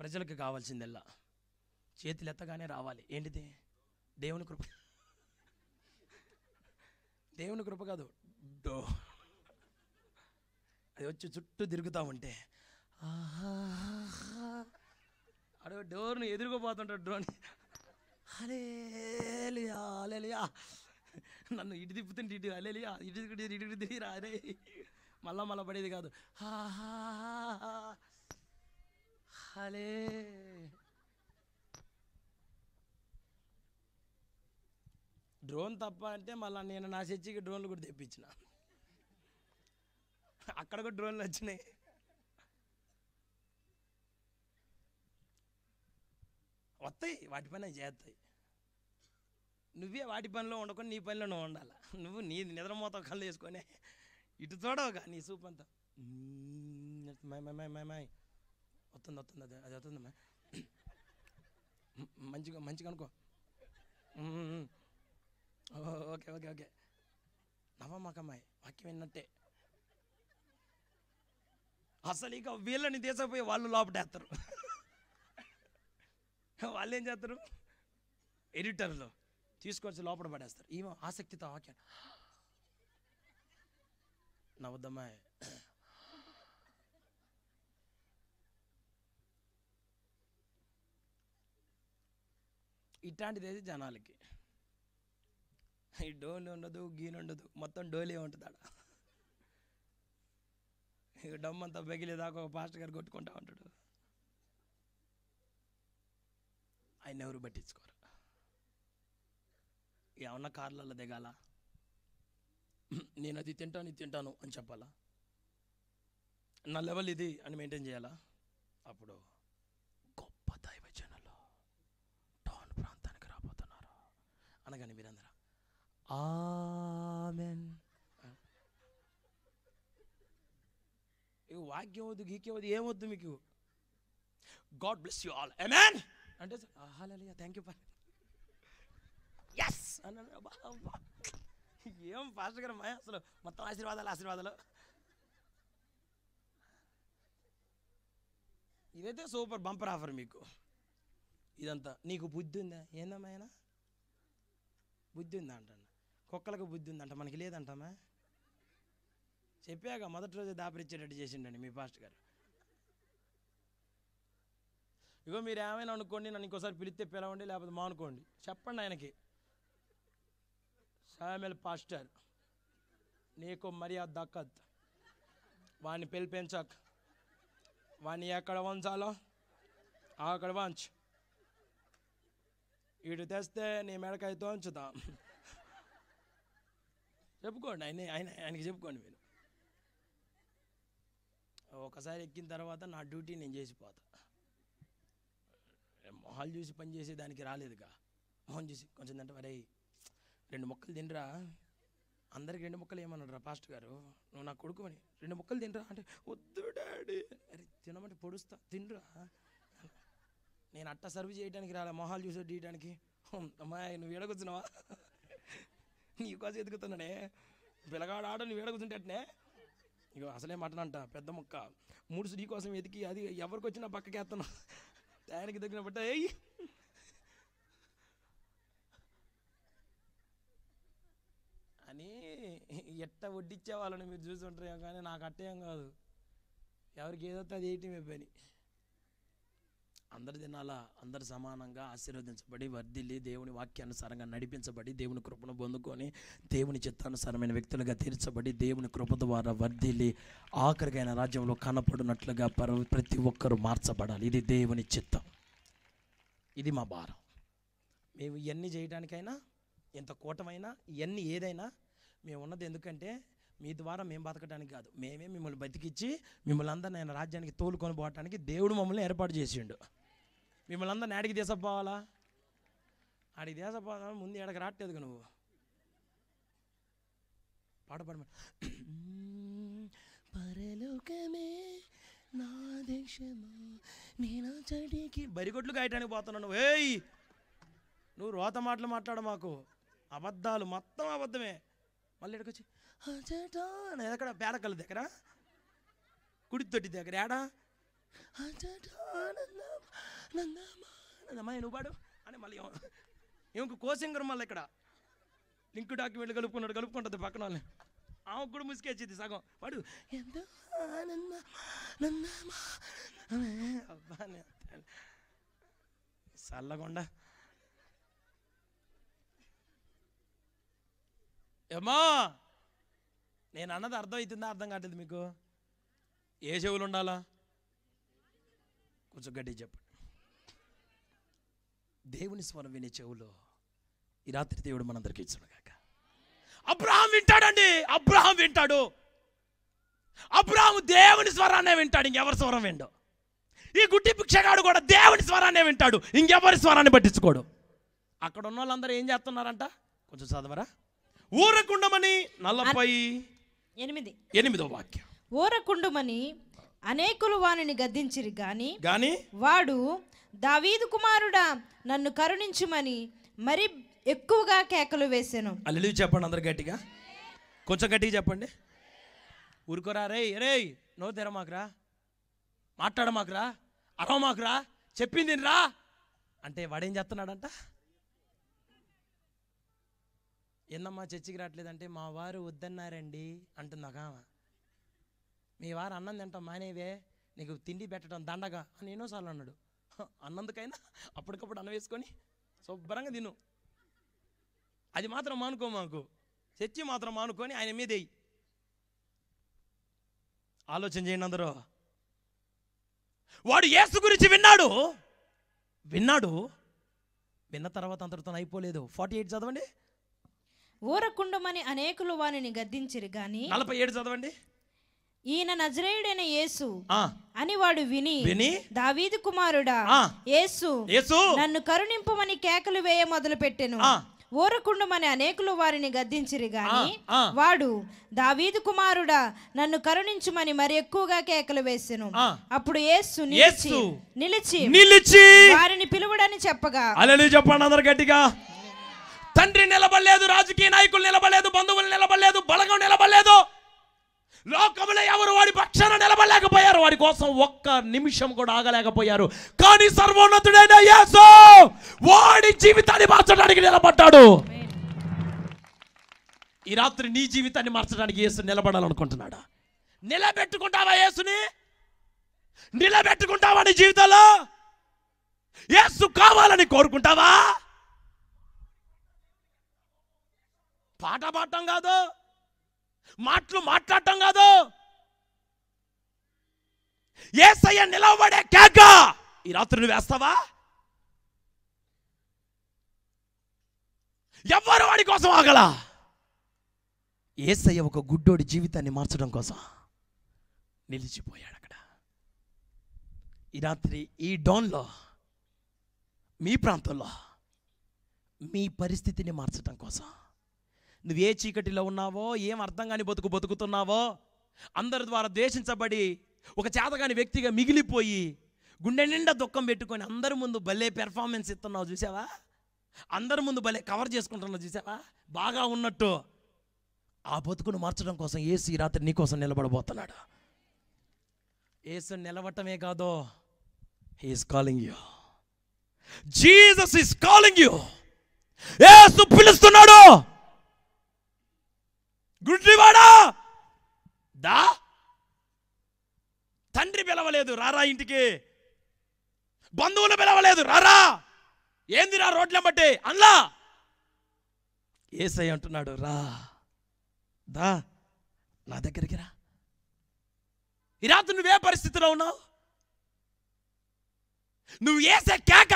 ప్రజలకు కావాల్సిందెల్లా చేతులు ఎత్తగానే రావాలి ఏంటిది దేవుని కృప దేవుని కృప కాదు డో అది వచ్చి చుట్టూ తిరుగుతూ ఉంటే అడో డోర్ని ఎదురుకోపోతుంటాడు డ్రోన్ అలేలియా అలేలియా నన్ను ఇటు తిప్పుతుంటే ఇటు అలేలియా ఇటు తిరిగి ఇటు తిరిగి అరే మళ్ళా మళ్ళా పడేది కాదు హలే డ్రోన్ తప్ప అంటే మళ్ళీ నేను నా చర్చికి డ్రోన్లు కూడా తెప్పించిన అక్కడ కూడా డ్రోన్లు వచ్చినాయి వస్తాయి వాటి పని చేస్తాయి నువ్వే వాటి పనిలో ఉండకుండా నీ పనిలో నువ్వు ఉండాలి నువ్వు నీ నిద్రమోతం కళ్ళు వేసుకొని ఇటు చూడవుగా నీ సూప్ అంతా వస్తుంది వస్తుంది అది అది వస్తుంది మంచిగా మంచిగా అనుకో ఓకే ఓకే ఓకే నవమకమ్మాయి వాక్యం విన్నట్టే అసలు ఇక వీళ్ళని తీసపోయి వాళ్ళు లోపటేస్తారు వాళ్ళు ఏం చేస్తారు ఎడిటర్లు తీసుకొచ్చి లోపల పడేస్తారు ఈమె ఆసక్తితో వాక్యం నవ్వుద్దమ్మాయి ఇట్లాంటిది అయితే జనాలకి ఈ డోలు ఉండదు గీలు ఉండదు మొత్తం డోలే ఉంటుంది ఆడ ఇక డమ్మంతా దాకా ఒక పాస్టర్ గారు కొట్టుకుంటా ఉంటాడు ఆయన ఎవరు పట్టించుకోరు ఏమన్నా కార్లలో దిగాల నేను అది తింటాను ఇది తింటాను అని చెప్పాలా నా లెవెల్ ఇది అని మెయింటైన్ చేయాలా అప్పుడు గొప్ప దైవజనులు టౌన్ ప్రాంతానికి రాబోతున్నారు అనగానే మీరందరూ ఆమెన్ వాక్యం వద్దు గీకే వద్దు ఏమొద్దు మీకు God bless you all amen అంటే హాలయ్య థ్యాంక్ యూ ఫర్ ఎస్ ఏం ఫాస్ట్ గారు మా అసలు మొత్తం ఆశీర్వాదాలు ఆశీర్వాదాలు ఇదైతే సూపర్ బంపర్ ఆఫర్ మీకు ఇదంతా నీకు బుద్ధి ఉందా ఏందమ్మా ఆయన బుద్ధి ఉందా అంటాను కుక్కలకు బుద్ధి ఉందంట మనకి లేదంటామా చెప్పాక మొదటి రోజు దాపరిచ్చేటట్టు చేసిండండి మీ పాస్ట్ గారు ఇగో మీరు ఏమైనా అనుకోండి నన్ను ఇంకోసారి పిలిస్తే పిలవండి లేకపోతే మానుకోండి చెప్పండి ఆయనకి సామెల్ పాస్టర్ నీకు మర్యాద దక్కత్ వాడిని పిలిపించక్ వాడిని ఎక్కడ వంచాలో అక్కడ వంచ్ ఇటు తెస్తే నీ మెడకైతే వంచుతాం చెప్పుకోండి ఆయన ఆయన ఆయనకి చెప్పుకోండి మీరు ఒకసారి ఎక్కిన తర్వాత నా డ్యూటీ నేను చేసిపోతా మొహాలు చూసి పనిచేసే దానికి రాలేదుగా మొహం చూసి కొంచెం అంటే మరి రెండు మొక్కలు తినరా అందరికి రెండు మొక్కలు ఏమన్నాడు పాస్టర్ గారు నువ్వు నా కొడుకు అని రెండు మొక్కలు తినరా అంటే వద్దు డాడీ అరే తినమంటే పొడుస్తా తినరా నేను అట్ట సర్వ్ చేయడానికి రాలే మొహాలు చూసి తీయడానికి అమ్మాయి నువ్వు ఎడగొచ్చినావా నీకోసం ఎదుగుతున్నానే పిల్లగాడు ఆడ నువ్వు ఏడగుతుంటే ఇగో అసలే మటనంట పెద్ద ముక్క మూడు నీ కోసం ఎదికి అది ఎవరికి వచ్చినా పక్కకి ఎత్తను తయారీకి దగ్గర పట్టే అని ఎట్ట వడ్డిచ్చే వాళ్ళని మీరు ఉంటారు కానీ నాకు అట్టేం కాదు ఎవరికి ఏదో అది మీ పని అందరి దినాల అందరు సమానంగా ఆశీర్వదించబడి వర్ధిల్లి దేవుని వాక్యానుసారంగా నడిపించబడి దేవుని కృపను పొందుకొని దేవుని చిత్తానుసారమైన వ్యక్తులుగా తీర్చబడి దేవుని కృప ద్వారా వర్ధిల్లి ఆఖరికైన రాజ్యంలో కనపడినట్లుగా ప్రతి ఒక్కరూ మార్చబడాలి ఇది దేవుని చిత్తం ఇది మా భారం మేము ఇవన్నీ చేయడానికైనా ఎంత కూటమైనా ఇవన్నీ ఏదైనా మేము ఉన్నది ఎందుకంటే మీ ద్వారా మేము బతకడానికి కాదు మేమే మిమ్మల్ని బతికిచ్చి మిమ్మల్ని అందరినీ ఆయన రాజ్యానికి తోలుకొని పోవటానికి దేవుడు మమ్మల్ని ఏర్పాటు చేసిండు మిమ్మల్ని అందరిని ఆడికి దేశపోవాలా ఆడికి దేశపోవాలా ముందు ఎడకి రాట్లేదుగా నువ్వు పాట పాడమ పరలోకమే నా దేశము నేను చడికి కాయటానికి పోతున్నాను ఏయ్ నువ్వు రోత మాటలు మాట్లాడ మాకు అబద్ధాలు మొత్తం అబద్ధమే మళ్ళీ ఇక్కడికి వచ్చి ఎక్కడ పేడకల దగ్గర కుడి తొట్టి దగ్గర ఏడా నందమ్మా నువ్వు పాడు అని మళ్ళీ ఏమకు కోసింగరు మళ్ళీ ఇక్కడ లింక్ డాక్యుమెంట్లు కలుపుకున్నాడు కలుపుకుంటుంది పక్కన వాళ్ళని ఆమె కూడా ముసుకేచ్చింది సగం వాడు ఎంత అబ్బా చల్లగొండ ఏమా నేను అన్నది అర్థమవుతుందా అర్థం కావట్లేదు మీకు ఏ చెవులు ఉండాలా కొంచెం గడ్డి చెప్పండి దేవుని స్వరం వినే చెవులో ఈ రాత్రి దేవుడు మనందరికీ ఇచ్చుడుగాక అబ్రహాం వింటాడండి అబ్రహాం వింటాడు అబ్రహాం దేవుని స్వరాన్నే వింటాడు ఇంకెవరి స్వరం విండు ఈ గుడ్డి భిక్షగాడు కూడా దేవుని స్వరాన్నే వింటాడు ఇంకెవరి స్వరాన్ని పట్టించుకోడు అక్కడ ఉన్న వాళ్ళందరూ ఏం చేస్తున్నారంట కొంచెం చదవరా ఊరకుండమని నలభై ఎనిమిది ఎనిమిదో వాక్యం ఊరకుండమని అనేకులు వానిని గద్దించిరి గాని గాని వాడు దావీదు కుమారుడా నన్ను కరుణించుమని మరి ఎక్కువగా కేకలు వేసాను అల్లు చెప్పండి అందరు గట్టిగా కొంచెం గట్టిగా చెప్పండి ఊరుకోరా రే రే నో తెరమాకురా మాట్లాడమాకురా మాకురా చెప్పింది రా అంటే వాడేం చేస్తున్నాడంట ఎన్నమ్మా చర్చికి రావట్లేదంటే మా వారు వద్దన్నారండి అంటుంది ఒక మీ వారు అన్నం తింటాం మానేవే నీకు తిండి పెట్టడం దండగా అని ఎన్నోసార్లు అన్నాడు అన్నందుకైనా అప్పటికప్పుడు అన్న వేసుకొని శుభ్రంగా తిను అది మాత్రం మానుకో మాకు చర్చి మాత్రం మానుకొని ఆయన వేయి ఆలోచన చేయండి అందరూ వాడు యేసు గురించి విన్నాడు విన్నాడు విన్న తర్వాత అంతటితో అయిపోలేదు ఫార్టీ ఎయిట్ చదవండి ఊరకుండమని అనేకులు వారిని గద్దించిరి కానీ నలభై ఏడు చదవండి ఈయన నజరేయుడైన యేసు అని వాడు విని విని దావీది కుమారుడా యేసు యేసు నన్ను కరుణింపమని కేకలు వేయ మొదలు పెట్టెను ఊరకుండమని అనేకులు వారిని గద్దించిరి గాని వాడు దావీదు కుమారుడా నన్ను కరుణించుమని మరి ఎక్కువగా కేకలు వేసెను అప్పుడు యేసు నిలిచి నిలిచి నిలిచి వారిని పిలువడని చెప్పగా చెప్పండి అందరు గట్టిగా తండ్రి నిలబడలేదు రాజకీయ నాయకులు నిలబడలేదు బంధువులు నిలబడలేదు బలగం నిలబడలేదు లోకంలో ఎవరు వాడి పక్షాన నిలబడలేకపోయారు వాడి కోసం ఒక్క నిమిషం కూడా ఆగలేకపోయారు కానీ సర్వోన్నతుడైన యేసు వాడి జీవితాన్ని మార్చడానికి నిలబడ్డాడు ఈ రాత్రి నీ జీవితాన్ని మార్చడానికి యేసు నిలబడాలనుకుంటున్నాడా నిలబెట్టుకుంటావా యేసుని నిలబెట్టుకుంటావా నీ జీవితంలో యేసు కావాలని కోరుకుంటావా పాట పాడటం కాదు మాటలు మాట్లాడటం కాదు ఏసయ్య నిలవబడే కేక ఈ రాత్రి నువ్వు వేస్తావా ఎవరు వాడి కోసం ఆగల ఏసయ్య ఒక గుడ్డోడి జీవితాన్ని మార్చడం కోసం నిలిచిపోయాడు అక్కడ ఈ రాత్రి ఈ డోన్లో మీ ప్రాంతంలో మీ పరిస్థితిని మార్చడం కోసం నువ్వు ఏ చీకటిలో ఉన్నావో ఏం అర్థం కాని బతుకు బతుకుతున్నావో అందరి ద్వారా ద్వేషించబడి ఒక చేతగాని వ్యక్తిగా మిగిలిపోయి గుండె నిండా దుఃఖం పెట్టుకొని అందరి ముందు భలే పెర్ఫార్మెన్స్ ఇస్తున్నావు చూసావా అందరి ముందు భలే కవర్ చేసుకుంటున్నావు చూసావా బాగా ఉన్నట్టు ఆ బతుకును మార్చడం కోసం ఏసు ఈ రాత్రి నీకోసం నిలబడబోతున్నాడు ఏసు నిలబడటమే కాదు he is calling you Jesus is calling you Yesu పిలుస్తున్నాడు గుడ్డివాడా దా తండ్రి పిలవలేదు రారా ఇంటికి బంధువులు పిలవలేదు రారా ఏందిరా రోడ్లం బట్టి అన్లా ఏసై అంటున్నాడు రా దా నా దగ్గరికి రా ఈ రాత్రి నువ్వే పరిస్థితిలో ఉన్నావు నువ్వు ఏసే కేక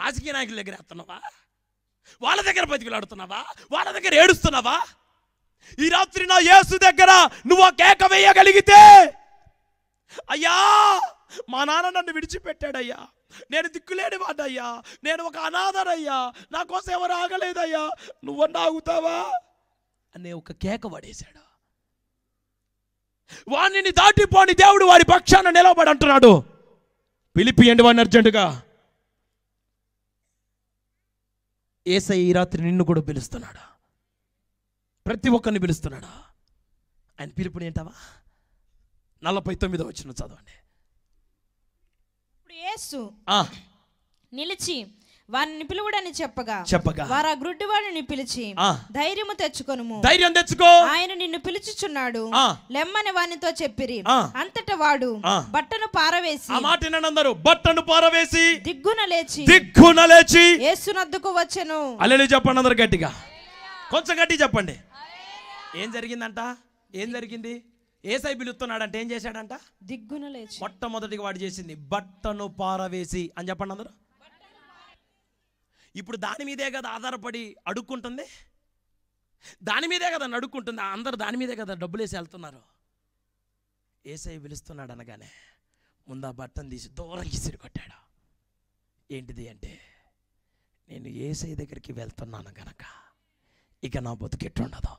రాజకీయ నాయకుల దగ్గర వేస్తున్నావా వాళ్ళ దగ్గర బతికిలాడుతున్నావా వాళ్ళ దగ్గర ఏడుస్తున్నావా ఈ రాత్రి నా యేసు దగ్గర నువ్వు ఆ కేక వేయగలిగితే అయ్యా మా నాన్న నన్ను విడిచిపెట్టాడయ్యా నేను దిక్కులేని వాడయ్యా నేను ఒక అనాథనయ్యా నా కోసం ఎవరు ఆగలేదయ్యా నువ్వు ఆగుతావా అనే ఒక కేక పడేశాడు వాణ్ణిని దాటిపోని దేవుడు వారి పక్షాన నిలబడి అంటున్నాడు పిలిపియండి వాడిని అర్జెంటుగా ఏసై ఈ రాత్రి నిన్ను కూడా పిలుస్తున్నాడా ప్రతి ఒక్కరిని పిలుస్తున్నాడు ఆయన పిలుపుని ఏంటవా నలభై తొమ్మిదో వచ్చిన చదవండి ఇప్పుడు నిలిచి వారిని పిలువడని చెప్పగా చెప్పగా వారు ఆ గ్రుడ్డి వాడిని పిలిచి ధైర్యము తెచ్చుకొను ధైర్యం తెచ్చుకో ఆయన నిన్ను పిలుచుచున్నాడు లెమ్మని వానితో చెప్పిరి అంతట వాడు బట్టను పారవేసి ఆ మాట అందరు బట్టను పారవేసి దిగ్గున లేచి దిగ్గున లేచి యేసునద్దుకు వచ్చెను అల్లెలు చెప్పండి అందరు గట్టిగా కొంచెం గట్టి చెప్పండి ఏం జరిగిందంట ఏం జరిగింది ఏసై పిలుస్తున్నాడంటే ఏం చేశాడంట దిగ్గున లేచి మొట్టమొదటిగా వాడు చేసింది బట్టను పారవేసి అని చెప్పండి అందరూ ఇప్పుడు దాని మీదే కదా ఆధారపడి అడుక్కుంటుంది దాని మీదే కదా అడుక్కుంటుంది అందరు దాని మీదే కదా డబ్బులు వేసి వెళ్తున్నారు ఏసై పిలుస్తున్నాడు అనగానే ముందు ఆ బట్టను తీసి దూరం ఇసిరి కొట్టాడు ఏంటిది అంటే నేను ఏసై దగ్గరికి వెళ్తున్నాను కనుక ఇక నా బతుకు ఉండదు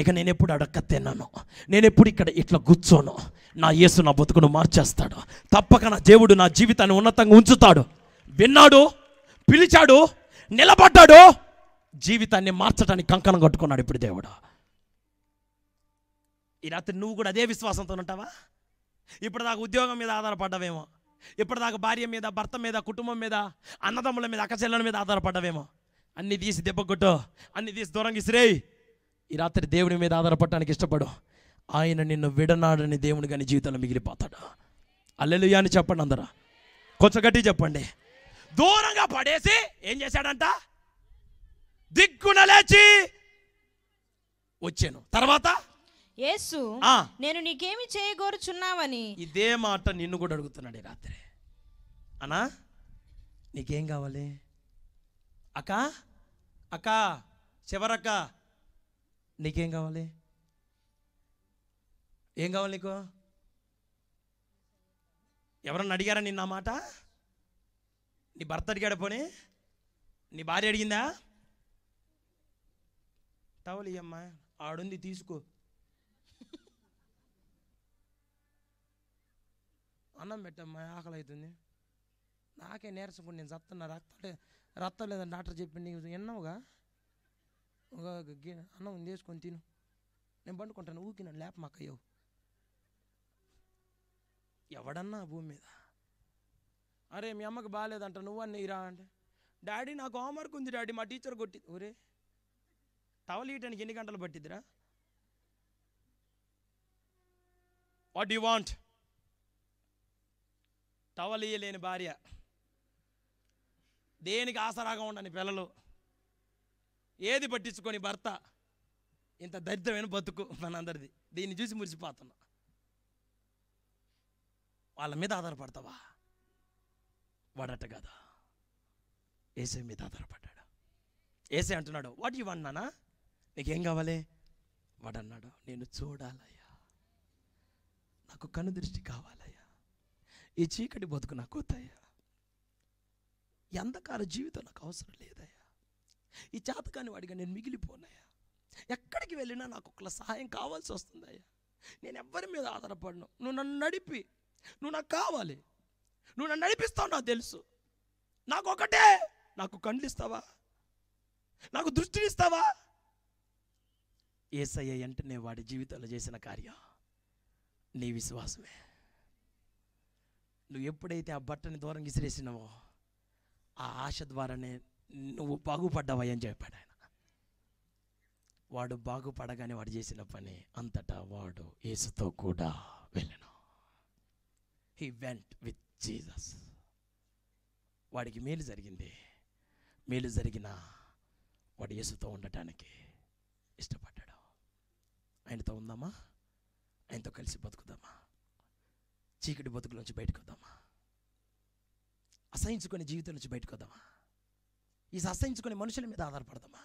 ఇక నేను ఎప్పుడు అడక్క తిన్నాను నేను ఎప్పుడు ఇక్కడ ఇట్లా కూర్చోను నా యేసు నా బతుకును మార్చేస్తాడు తప్పక నా దేవుడు నా జీవితాన్ని ఉన్నతంగా ఉంచుతాడు విన్నాడు పిలిచాడు నిలబడ్డాడు జీవితాన్ని మార్చడానికి కంకణం కట్టుకున్నాడు ఇప్పుడు దేవుడు ఈ రాత్రి నువ్వు కూడా అదే విశ్వాసంతో ఉంటావా ఇప్పుడు నాకు ఉద్యోగం మీద ఇప్పుడు ఇప్పటిదాకా భార్య మీద భర్త మీద కుటుంబం మీద అన్నదమ్ముల మీద అక్కచెల్లెల మీద ఆధారపడ్డవేమో అన్ని తీసి దెబ్బకొట్టు అన్ని తీసి దూరంగా ఇసిరేయి ఈ రాత్రి దేవుని మీద ఆధారపడటానికి ఇష్టపడు ఆయన నిన్ను విడనాడని దేవుని కానీ జీవితంలో మిగిలిపోతాడు అల్లెలు అని చెప్పండి అందరా గట్టి చెప్పండి దూరంగా పడేసి ఏం చేశాడంట దిక్కున లేచి వచ్చాను తర్వాత యేసు నేను నీకేమి చేయగోరుచున్నావని ఇదే మాట నిన్ను కూడా అడుగుతున్నాడు ఈ రాత్రి అనా నీకేం కావాలి అక్క అక్క చివరక్క నీకేం కావాలి ఏం కావాలి నీకు ఎవరన్నా అడిగారా నిన్న మాట నీ భర్త అడిగాడు పోనీ నీ భార్య అడిగిందా టవల్ ఇయ్యమ్మా ఆడుంది తీసుకో అన్నం పెట్టమ్మా ఆకలి అవుతుంది నాకే నేర్చుకుని నేను చస్తున్నా రక్తం రక్తం లేదని డాక్టర్ చెప్పింది నీకు విన్నావుగా ఒక అన్నం ఉంది వేసుకొని తిను నేను పండుకుంటాను ఊకి లేప లేప అయ్యో ఎవడన్నా భూమి మీద అరే మీ అమ్మకి బాగాలేదంట నువ్వన్నీ ఇరా అంటే డాడీ నాకు హోంవర్క్ ఉంది డాడీ మా టీచర్ కొట్టి ఊరే టవల్ ఇయటానికి ఎన్ని గంటలు పట్టిద్దిరా వాట్ యు వాంట్ టవల్ ఇయ్యలేని భార్య దేనికి ఆసరాగా ఉండని పిల్లలు ఏది పట్టించుకొని భర్త ఇంత దరిద్రమైన బతుకు మనందరిది దీన్ని చూసి మురిసిపోతున్నా వాళ్ళ మీద ఆధారపడతావా వాడట కదా ఏసే మీద ఆధారపడ్డాడు ఏసే అంటున్నాడు వాట్ యు అన్నానా నీకేం కావాలి వాడన్నాడు నేను చూడాలయ్యా నాకు కనుదృష్టి కావాలయ్యా ఈ చీకటి బతుకు నాకు వద్దయ్యా ఈ అంధకార జీవితం నాకు అవసరం లేదయ్యా ఈ చేతకాని వాడిగా నేను మిగిలిపోనయ్యా ఎక్కడికి వెళ్ళినా నాకు ఒకళ్ళ సహాయం కావాల్సి వస్తుందయ్యా నేను ఎవ్వరి మీద ఆధారపడను నువ్వు నన్ను నడిపి నువ్వు నాకు కావాలి నువ్వు నన్ను నడిపిస్తావు నాకు తెలుసు నాకు ఒకటే నాకు కండ్లు ఇస్తావా నాకు దృష్టిని ఇస్తావా ఏసయ్య వెంటనే వాడి జీవితంలో చేసిన కార్యం నీ విశ్వాసమే నువ్వు ఎప్పుడైతే ఆ బట్టని దూరం విసిరేసినావో ఆ ఆశ ద్వారానే నువ్వు బాగుపడ్డావయ్యా అని చెప్పాడు ఆయన వాడు బాగుపడగానే వాడు చేసిన పని అంతటా వాడు యేసుతో కూడా వెళ్ళను హీ వెంట్ విత్ జీసస్ వాడికి మేలు జరిగింది మేలు జరిగిన వాడు యేసుతో ఉండటానికి ఇష్టపడ్డాడు ఆయనతో ఉందామా ఆయనతో కలిసి బతుకుదామా చీకటి బతుకులోంచి బయటకు వద్దామా అసహించుకునే జీవితం నుంచి బయటకు వద్దామా ఈ అసహించుకునే మనుషుల మీద ఆధారపడదామా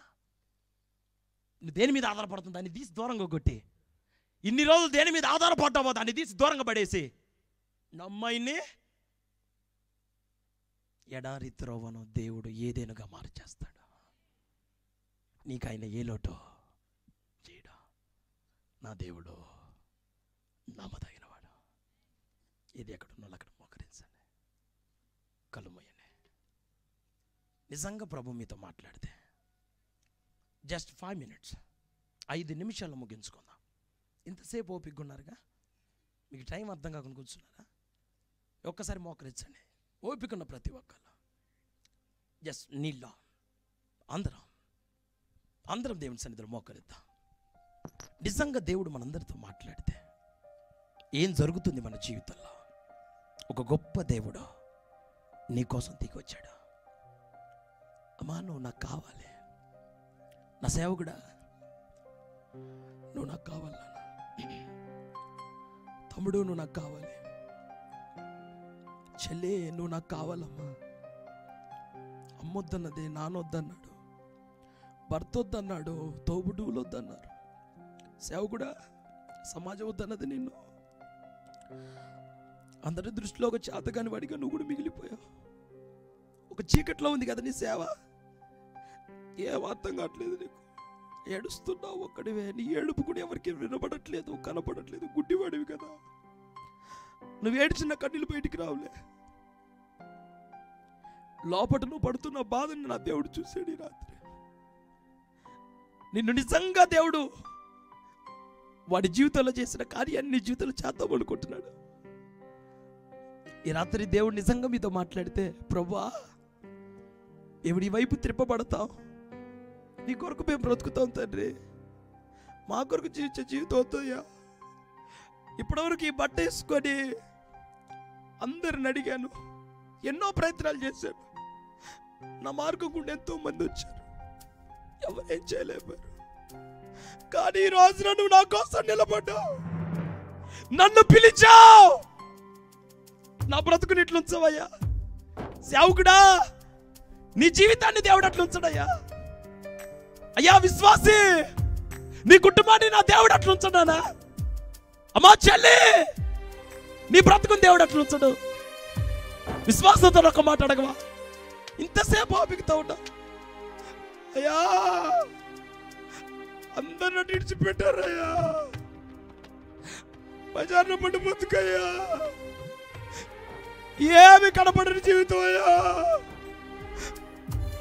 నువ్వు దేని మీద ఆధారపడుతుంది దాన్ని తీసి దూరంగా కొట్టి ఇన్ని రోజులు దేని మీద ఆధారపడ్డామో దాన్ని తీసి దూరంగా పడేసి నమ్మాయిని ఎడారి త్రోవను దేవుడు ఏదేనుగా మార్చేస్తాడు నీకు ఆయన ఏ లోటు చేయడా నా దేవుడు నమ్మదగినవాడు ఏది ఎక్కడున్నా అక్కడ కలుమయ్యనే నిజంగా ప్రభు మీతో మాట్లాడితే జస్ట్ ఫైవ్ మినిట్స్ ఐదు నిమిషాలు ముగించుకుందాం ఇంతసేపు ఓపికగా మీకు టైం అర్థం కాకుండా కూర్చున్నారా ఒక్కసారి మోకరించండి ఓపికన్న ప్రతి ఒక్కళ్ళు జస్ట్ నీళ్ళ అందరం అందరం దేవుని సన్నిధిలో మోకరిద్దాం నిజంగా దేవుడు మనందరితో మాట్లాడితే ఏం జరుగుతుంది మన జీవితంలో ఒక గొప్ప దేవుడు నీకోసం దిగి వచ్చాడు అమ్మా నువ్వు నాకు కావాలి నా సేవకుడా నువ్వు నాకు కావాలి తమ్ముడు నువ్వు నాకు కావాలి చెల్లి నువ్వు నాకు కావాలమ్మా అమ్మొద్దన్నది నానొద్దన్నాడు భర్త వద్దన్నాడు తోబుడువులు వద్దన్నారు సేవకుడా సమాజం వద్దన్నది నిన్ను అందరి దృష్టిలో ఒక చేతగాని వాడిగా నువ్వు కూడా మిగిలిపోయావు ఒక చీకట్లో ఉంది కదా నీ సేవ ఏం అర్థం కావట్లేదు నీకు ఏడుస్తున్నావు ఒక్కడివే నీ ఏడుపు కూడా ఎవరికి వినపడట్లేదు కనపడట్లేదు గుడ్డివాడివి కదా నువ్వు ఏడ్చిన కన్నీళ్ళు బయటికి రావులే లోపట నువ్వు పడుతున్న బాధని నా దేవుడు చూశాడు ఈ రాత్రి నిన్ను నిజంగా దేవుడు వాడి జీవితంలో చేసిన కార్యాన్ని నీ జీవితంలో చేద్దాం అనుకుంటున్నాడు ఈ రాత్రి దేవుడు నిజంగా మీతో మాట్లాడితే ప్రభా ఎవడి వైపు త్రిప్పబడతావు నీ కొరకు మేము బ్రతుకుతాం తండ్రి మా కొరకు జీవించే జీవితం అవుతాయా ఇప్పటివరకు ఈ బట్ట వేసుకొని అందరిని అడిగాను ఎన్నో ప్రయత్నాలు చేశాను నా మార్గం గుండా ఎంతో మంది వచ్చారు ఎవరేం చేయలేపారు కానీ ఈ రోజున నువ్వు నా కోసం నిలబడ్డా నన్ను పిలిచావు నా బ్రతుకుని ఇట్లుంచవయ్యా సేవకుడా నీ జీవితాన్ని దేవుడు అట్లా ఉంచడయ్యా అయ్యా విశ్వాసి నీ కుటుంబాన్ని నా దేవుడు అట్లా ఉంచడానా అమ్మా చెల్లి నీ బ్రతుకుని దేవుడు అట్లా ఉంచడు విశ్వాసంతో ఒక మాట అడగవా ఇంతసేపు ఆపికతో ఉన్నా అయ్యా అందరిని నన్ను ఇడిచిపెట్టారయ్యా బజార్లో పడి బతుకయ్యా ఏమి కనపడని జీవితం అయ్యా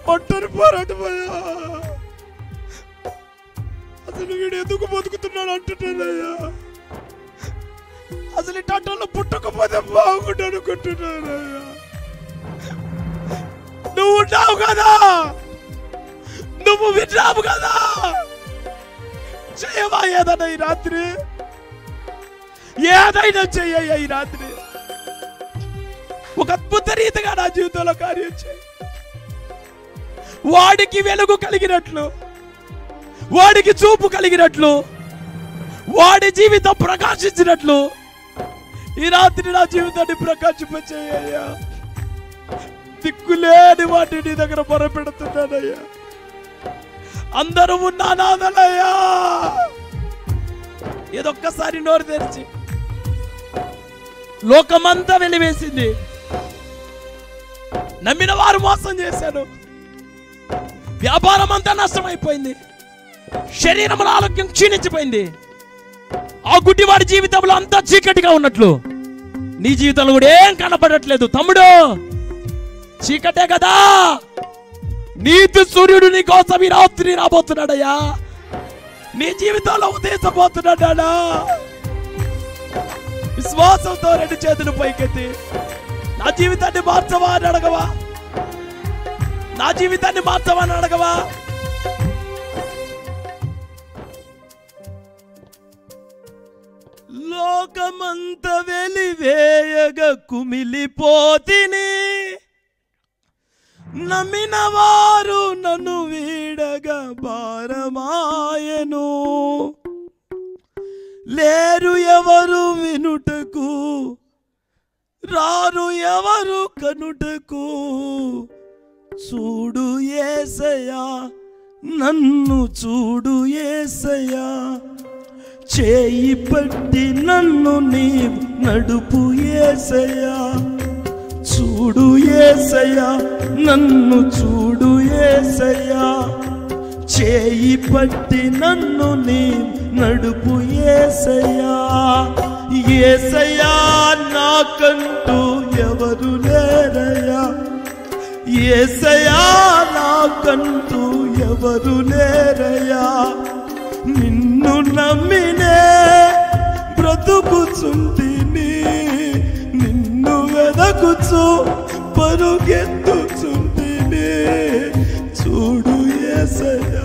పట్టని పోరాటమయ్యా అసలు వీడు ఎందుకు బతుకుతున్నాడు అంటున్నానయ్యా అసలు ఈ టాటాలో పుట్టకపోతే బాగుండు అనుకుంటున్నానయ్యా నువ్వు ఉంటావు కదా నువ్వు విన్నావు కదా చేయవా ఏదైనా ఈ రాత్రి ఏదైనా చెయ్యయ్యా ఈ రాత్రి ఒక అద్భుత రీతిగా నా జీవితంలో కార్యం చేయి వాడికి వెలుగు కలిగినట్లు వాడికి చూపు కలిగినట్లు వాడి జీవితం ప్రకాశించినట్లు ఈ రాత్రి నా జీవితాన్ని ప్రకాశింపచేయ్యా దిక్కులేని వాటిని నీ దగ్గర మొరపెడుతున్నానయ్యా అందరూ ఉన్నానాదనయ్యా ఏదొక్కసారి నోరు తెరిచి లోకమంతా వెలివేసింది నమ్మిన వారు మోసం చేశాను వ్యాపారం అంతా నష్టమైపోయింది శరీరం ఆరోగ్యం క్షీణించిపోయింది ఆ గుడ్డివాడి జీవితంలో అంతా చీకటిగా ఉన్నట్లు నీ జీవితంలో కూడా ఏం కనపడట్లేదు తమ్ముడు చీకటే కదా నీతి సూర్యుడు నీ కోసం ఈ రాత్రి రాబోతున్నాడయ్యా నీ జీవితంలో ఉదేశపోతున్నాడా విశ్వాసంతో రెండు చేతులు పైకెత్తి నా జీవితాన్ని మార్చవా అని అడగవా నా జీవితాన్ని మార్చమని అడగవా లోకమంత వెలివేయగ కుమిలిపోతిని నమ్మిన వారు నన్ను వీడగ భారమాయను లేరు ఎవరు వినుటకు రారు ఎవరు కనుటకు చూడు ఏసయా నన్ను చూడు ఏసయా చేయి పట్టి నన్ను నీవు నడుపు ఏసయా చూడు ఏసయా నన్ను చూడు ఏసయా చేయి పట్టి నన్ను నీ నడుపు ఏసయా ఏసయా నాకంటూ ఎవరు ఏసయా నాకంటూ ఎవరు లేరయా నిన్ను నమ్మినే బ్రతుకుచుంటిని నిన్ను వెదకుచు పరుగెత్తుచుంటిని చూడు ఏసయ్యా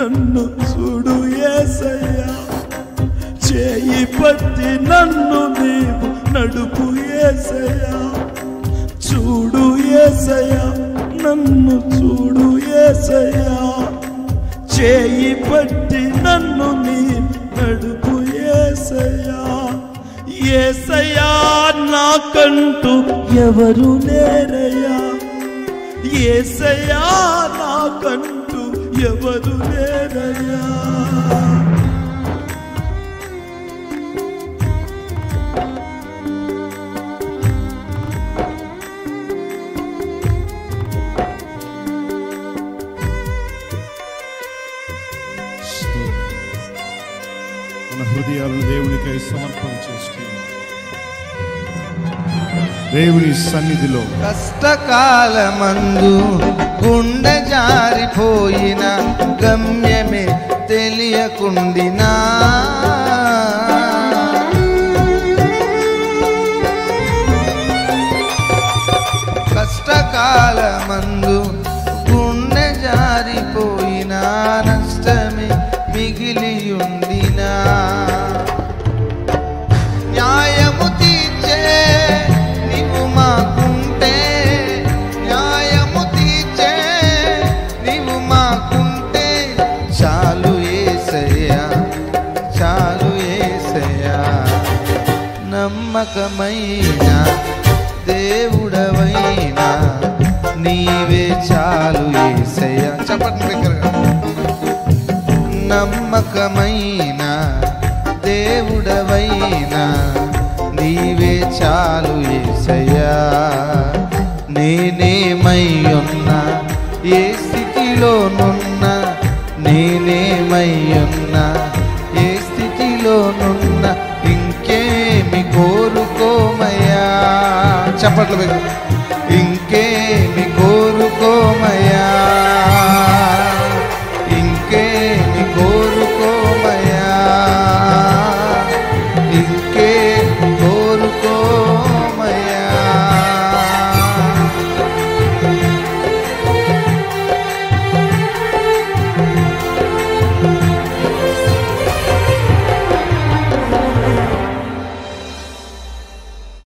నన్ను చూడు ఏసయ్యా చేయి పట్టి నన్ను నీవు నడుపు ఏసయ్యా చూడు ఏసయా నన్ను చూడు ఏసయా చేయి పట్టి నన్ను నీ నడుపు ఏసయా ఏసయా నాకంటూ ఎవరు లేరయ్యా ఏసయా నాకంటూ ఎవరు లేరయ్యా సమర్పణ చేసుకున్నాం దేవుని సన్నిధిలో కష్టకాలమందు గుండె జారిపోయిన గమ్యమే తెలియకుండినా కష్టకాలమందు గుండె జారిపోయినా దేవుడవైనా దేవుడవైనా నీవే చాలు ఏసయ్య చెప్పండి నమ్మకమైన దేవుడవైనా నీవే చాలు ఏసయ్యా నేనేమై ఉన్న ఏ స్థితిలోనున్నా నేనేమై ఉన్న Thank you.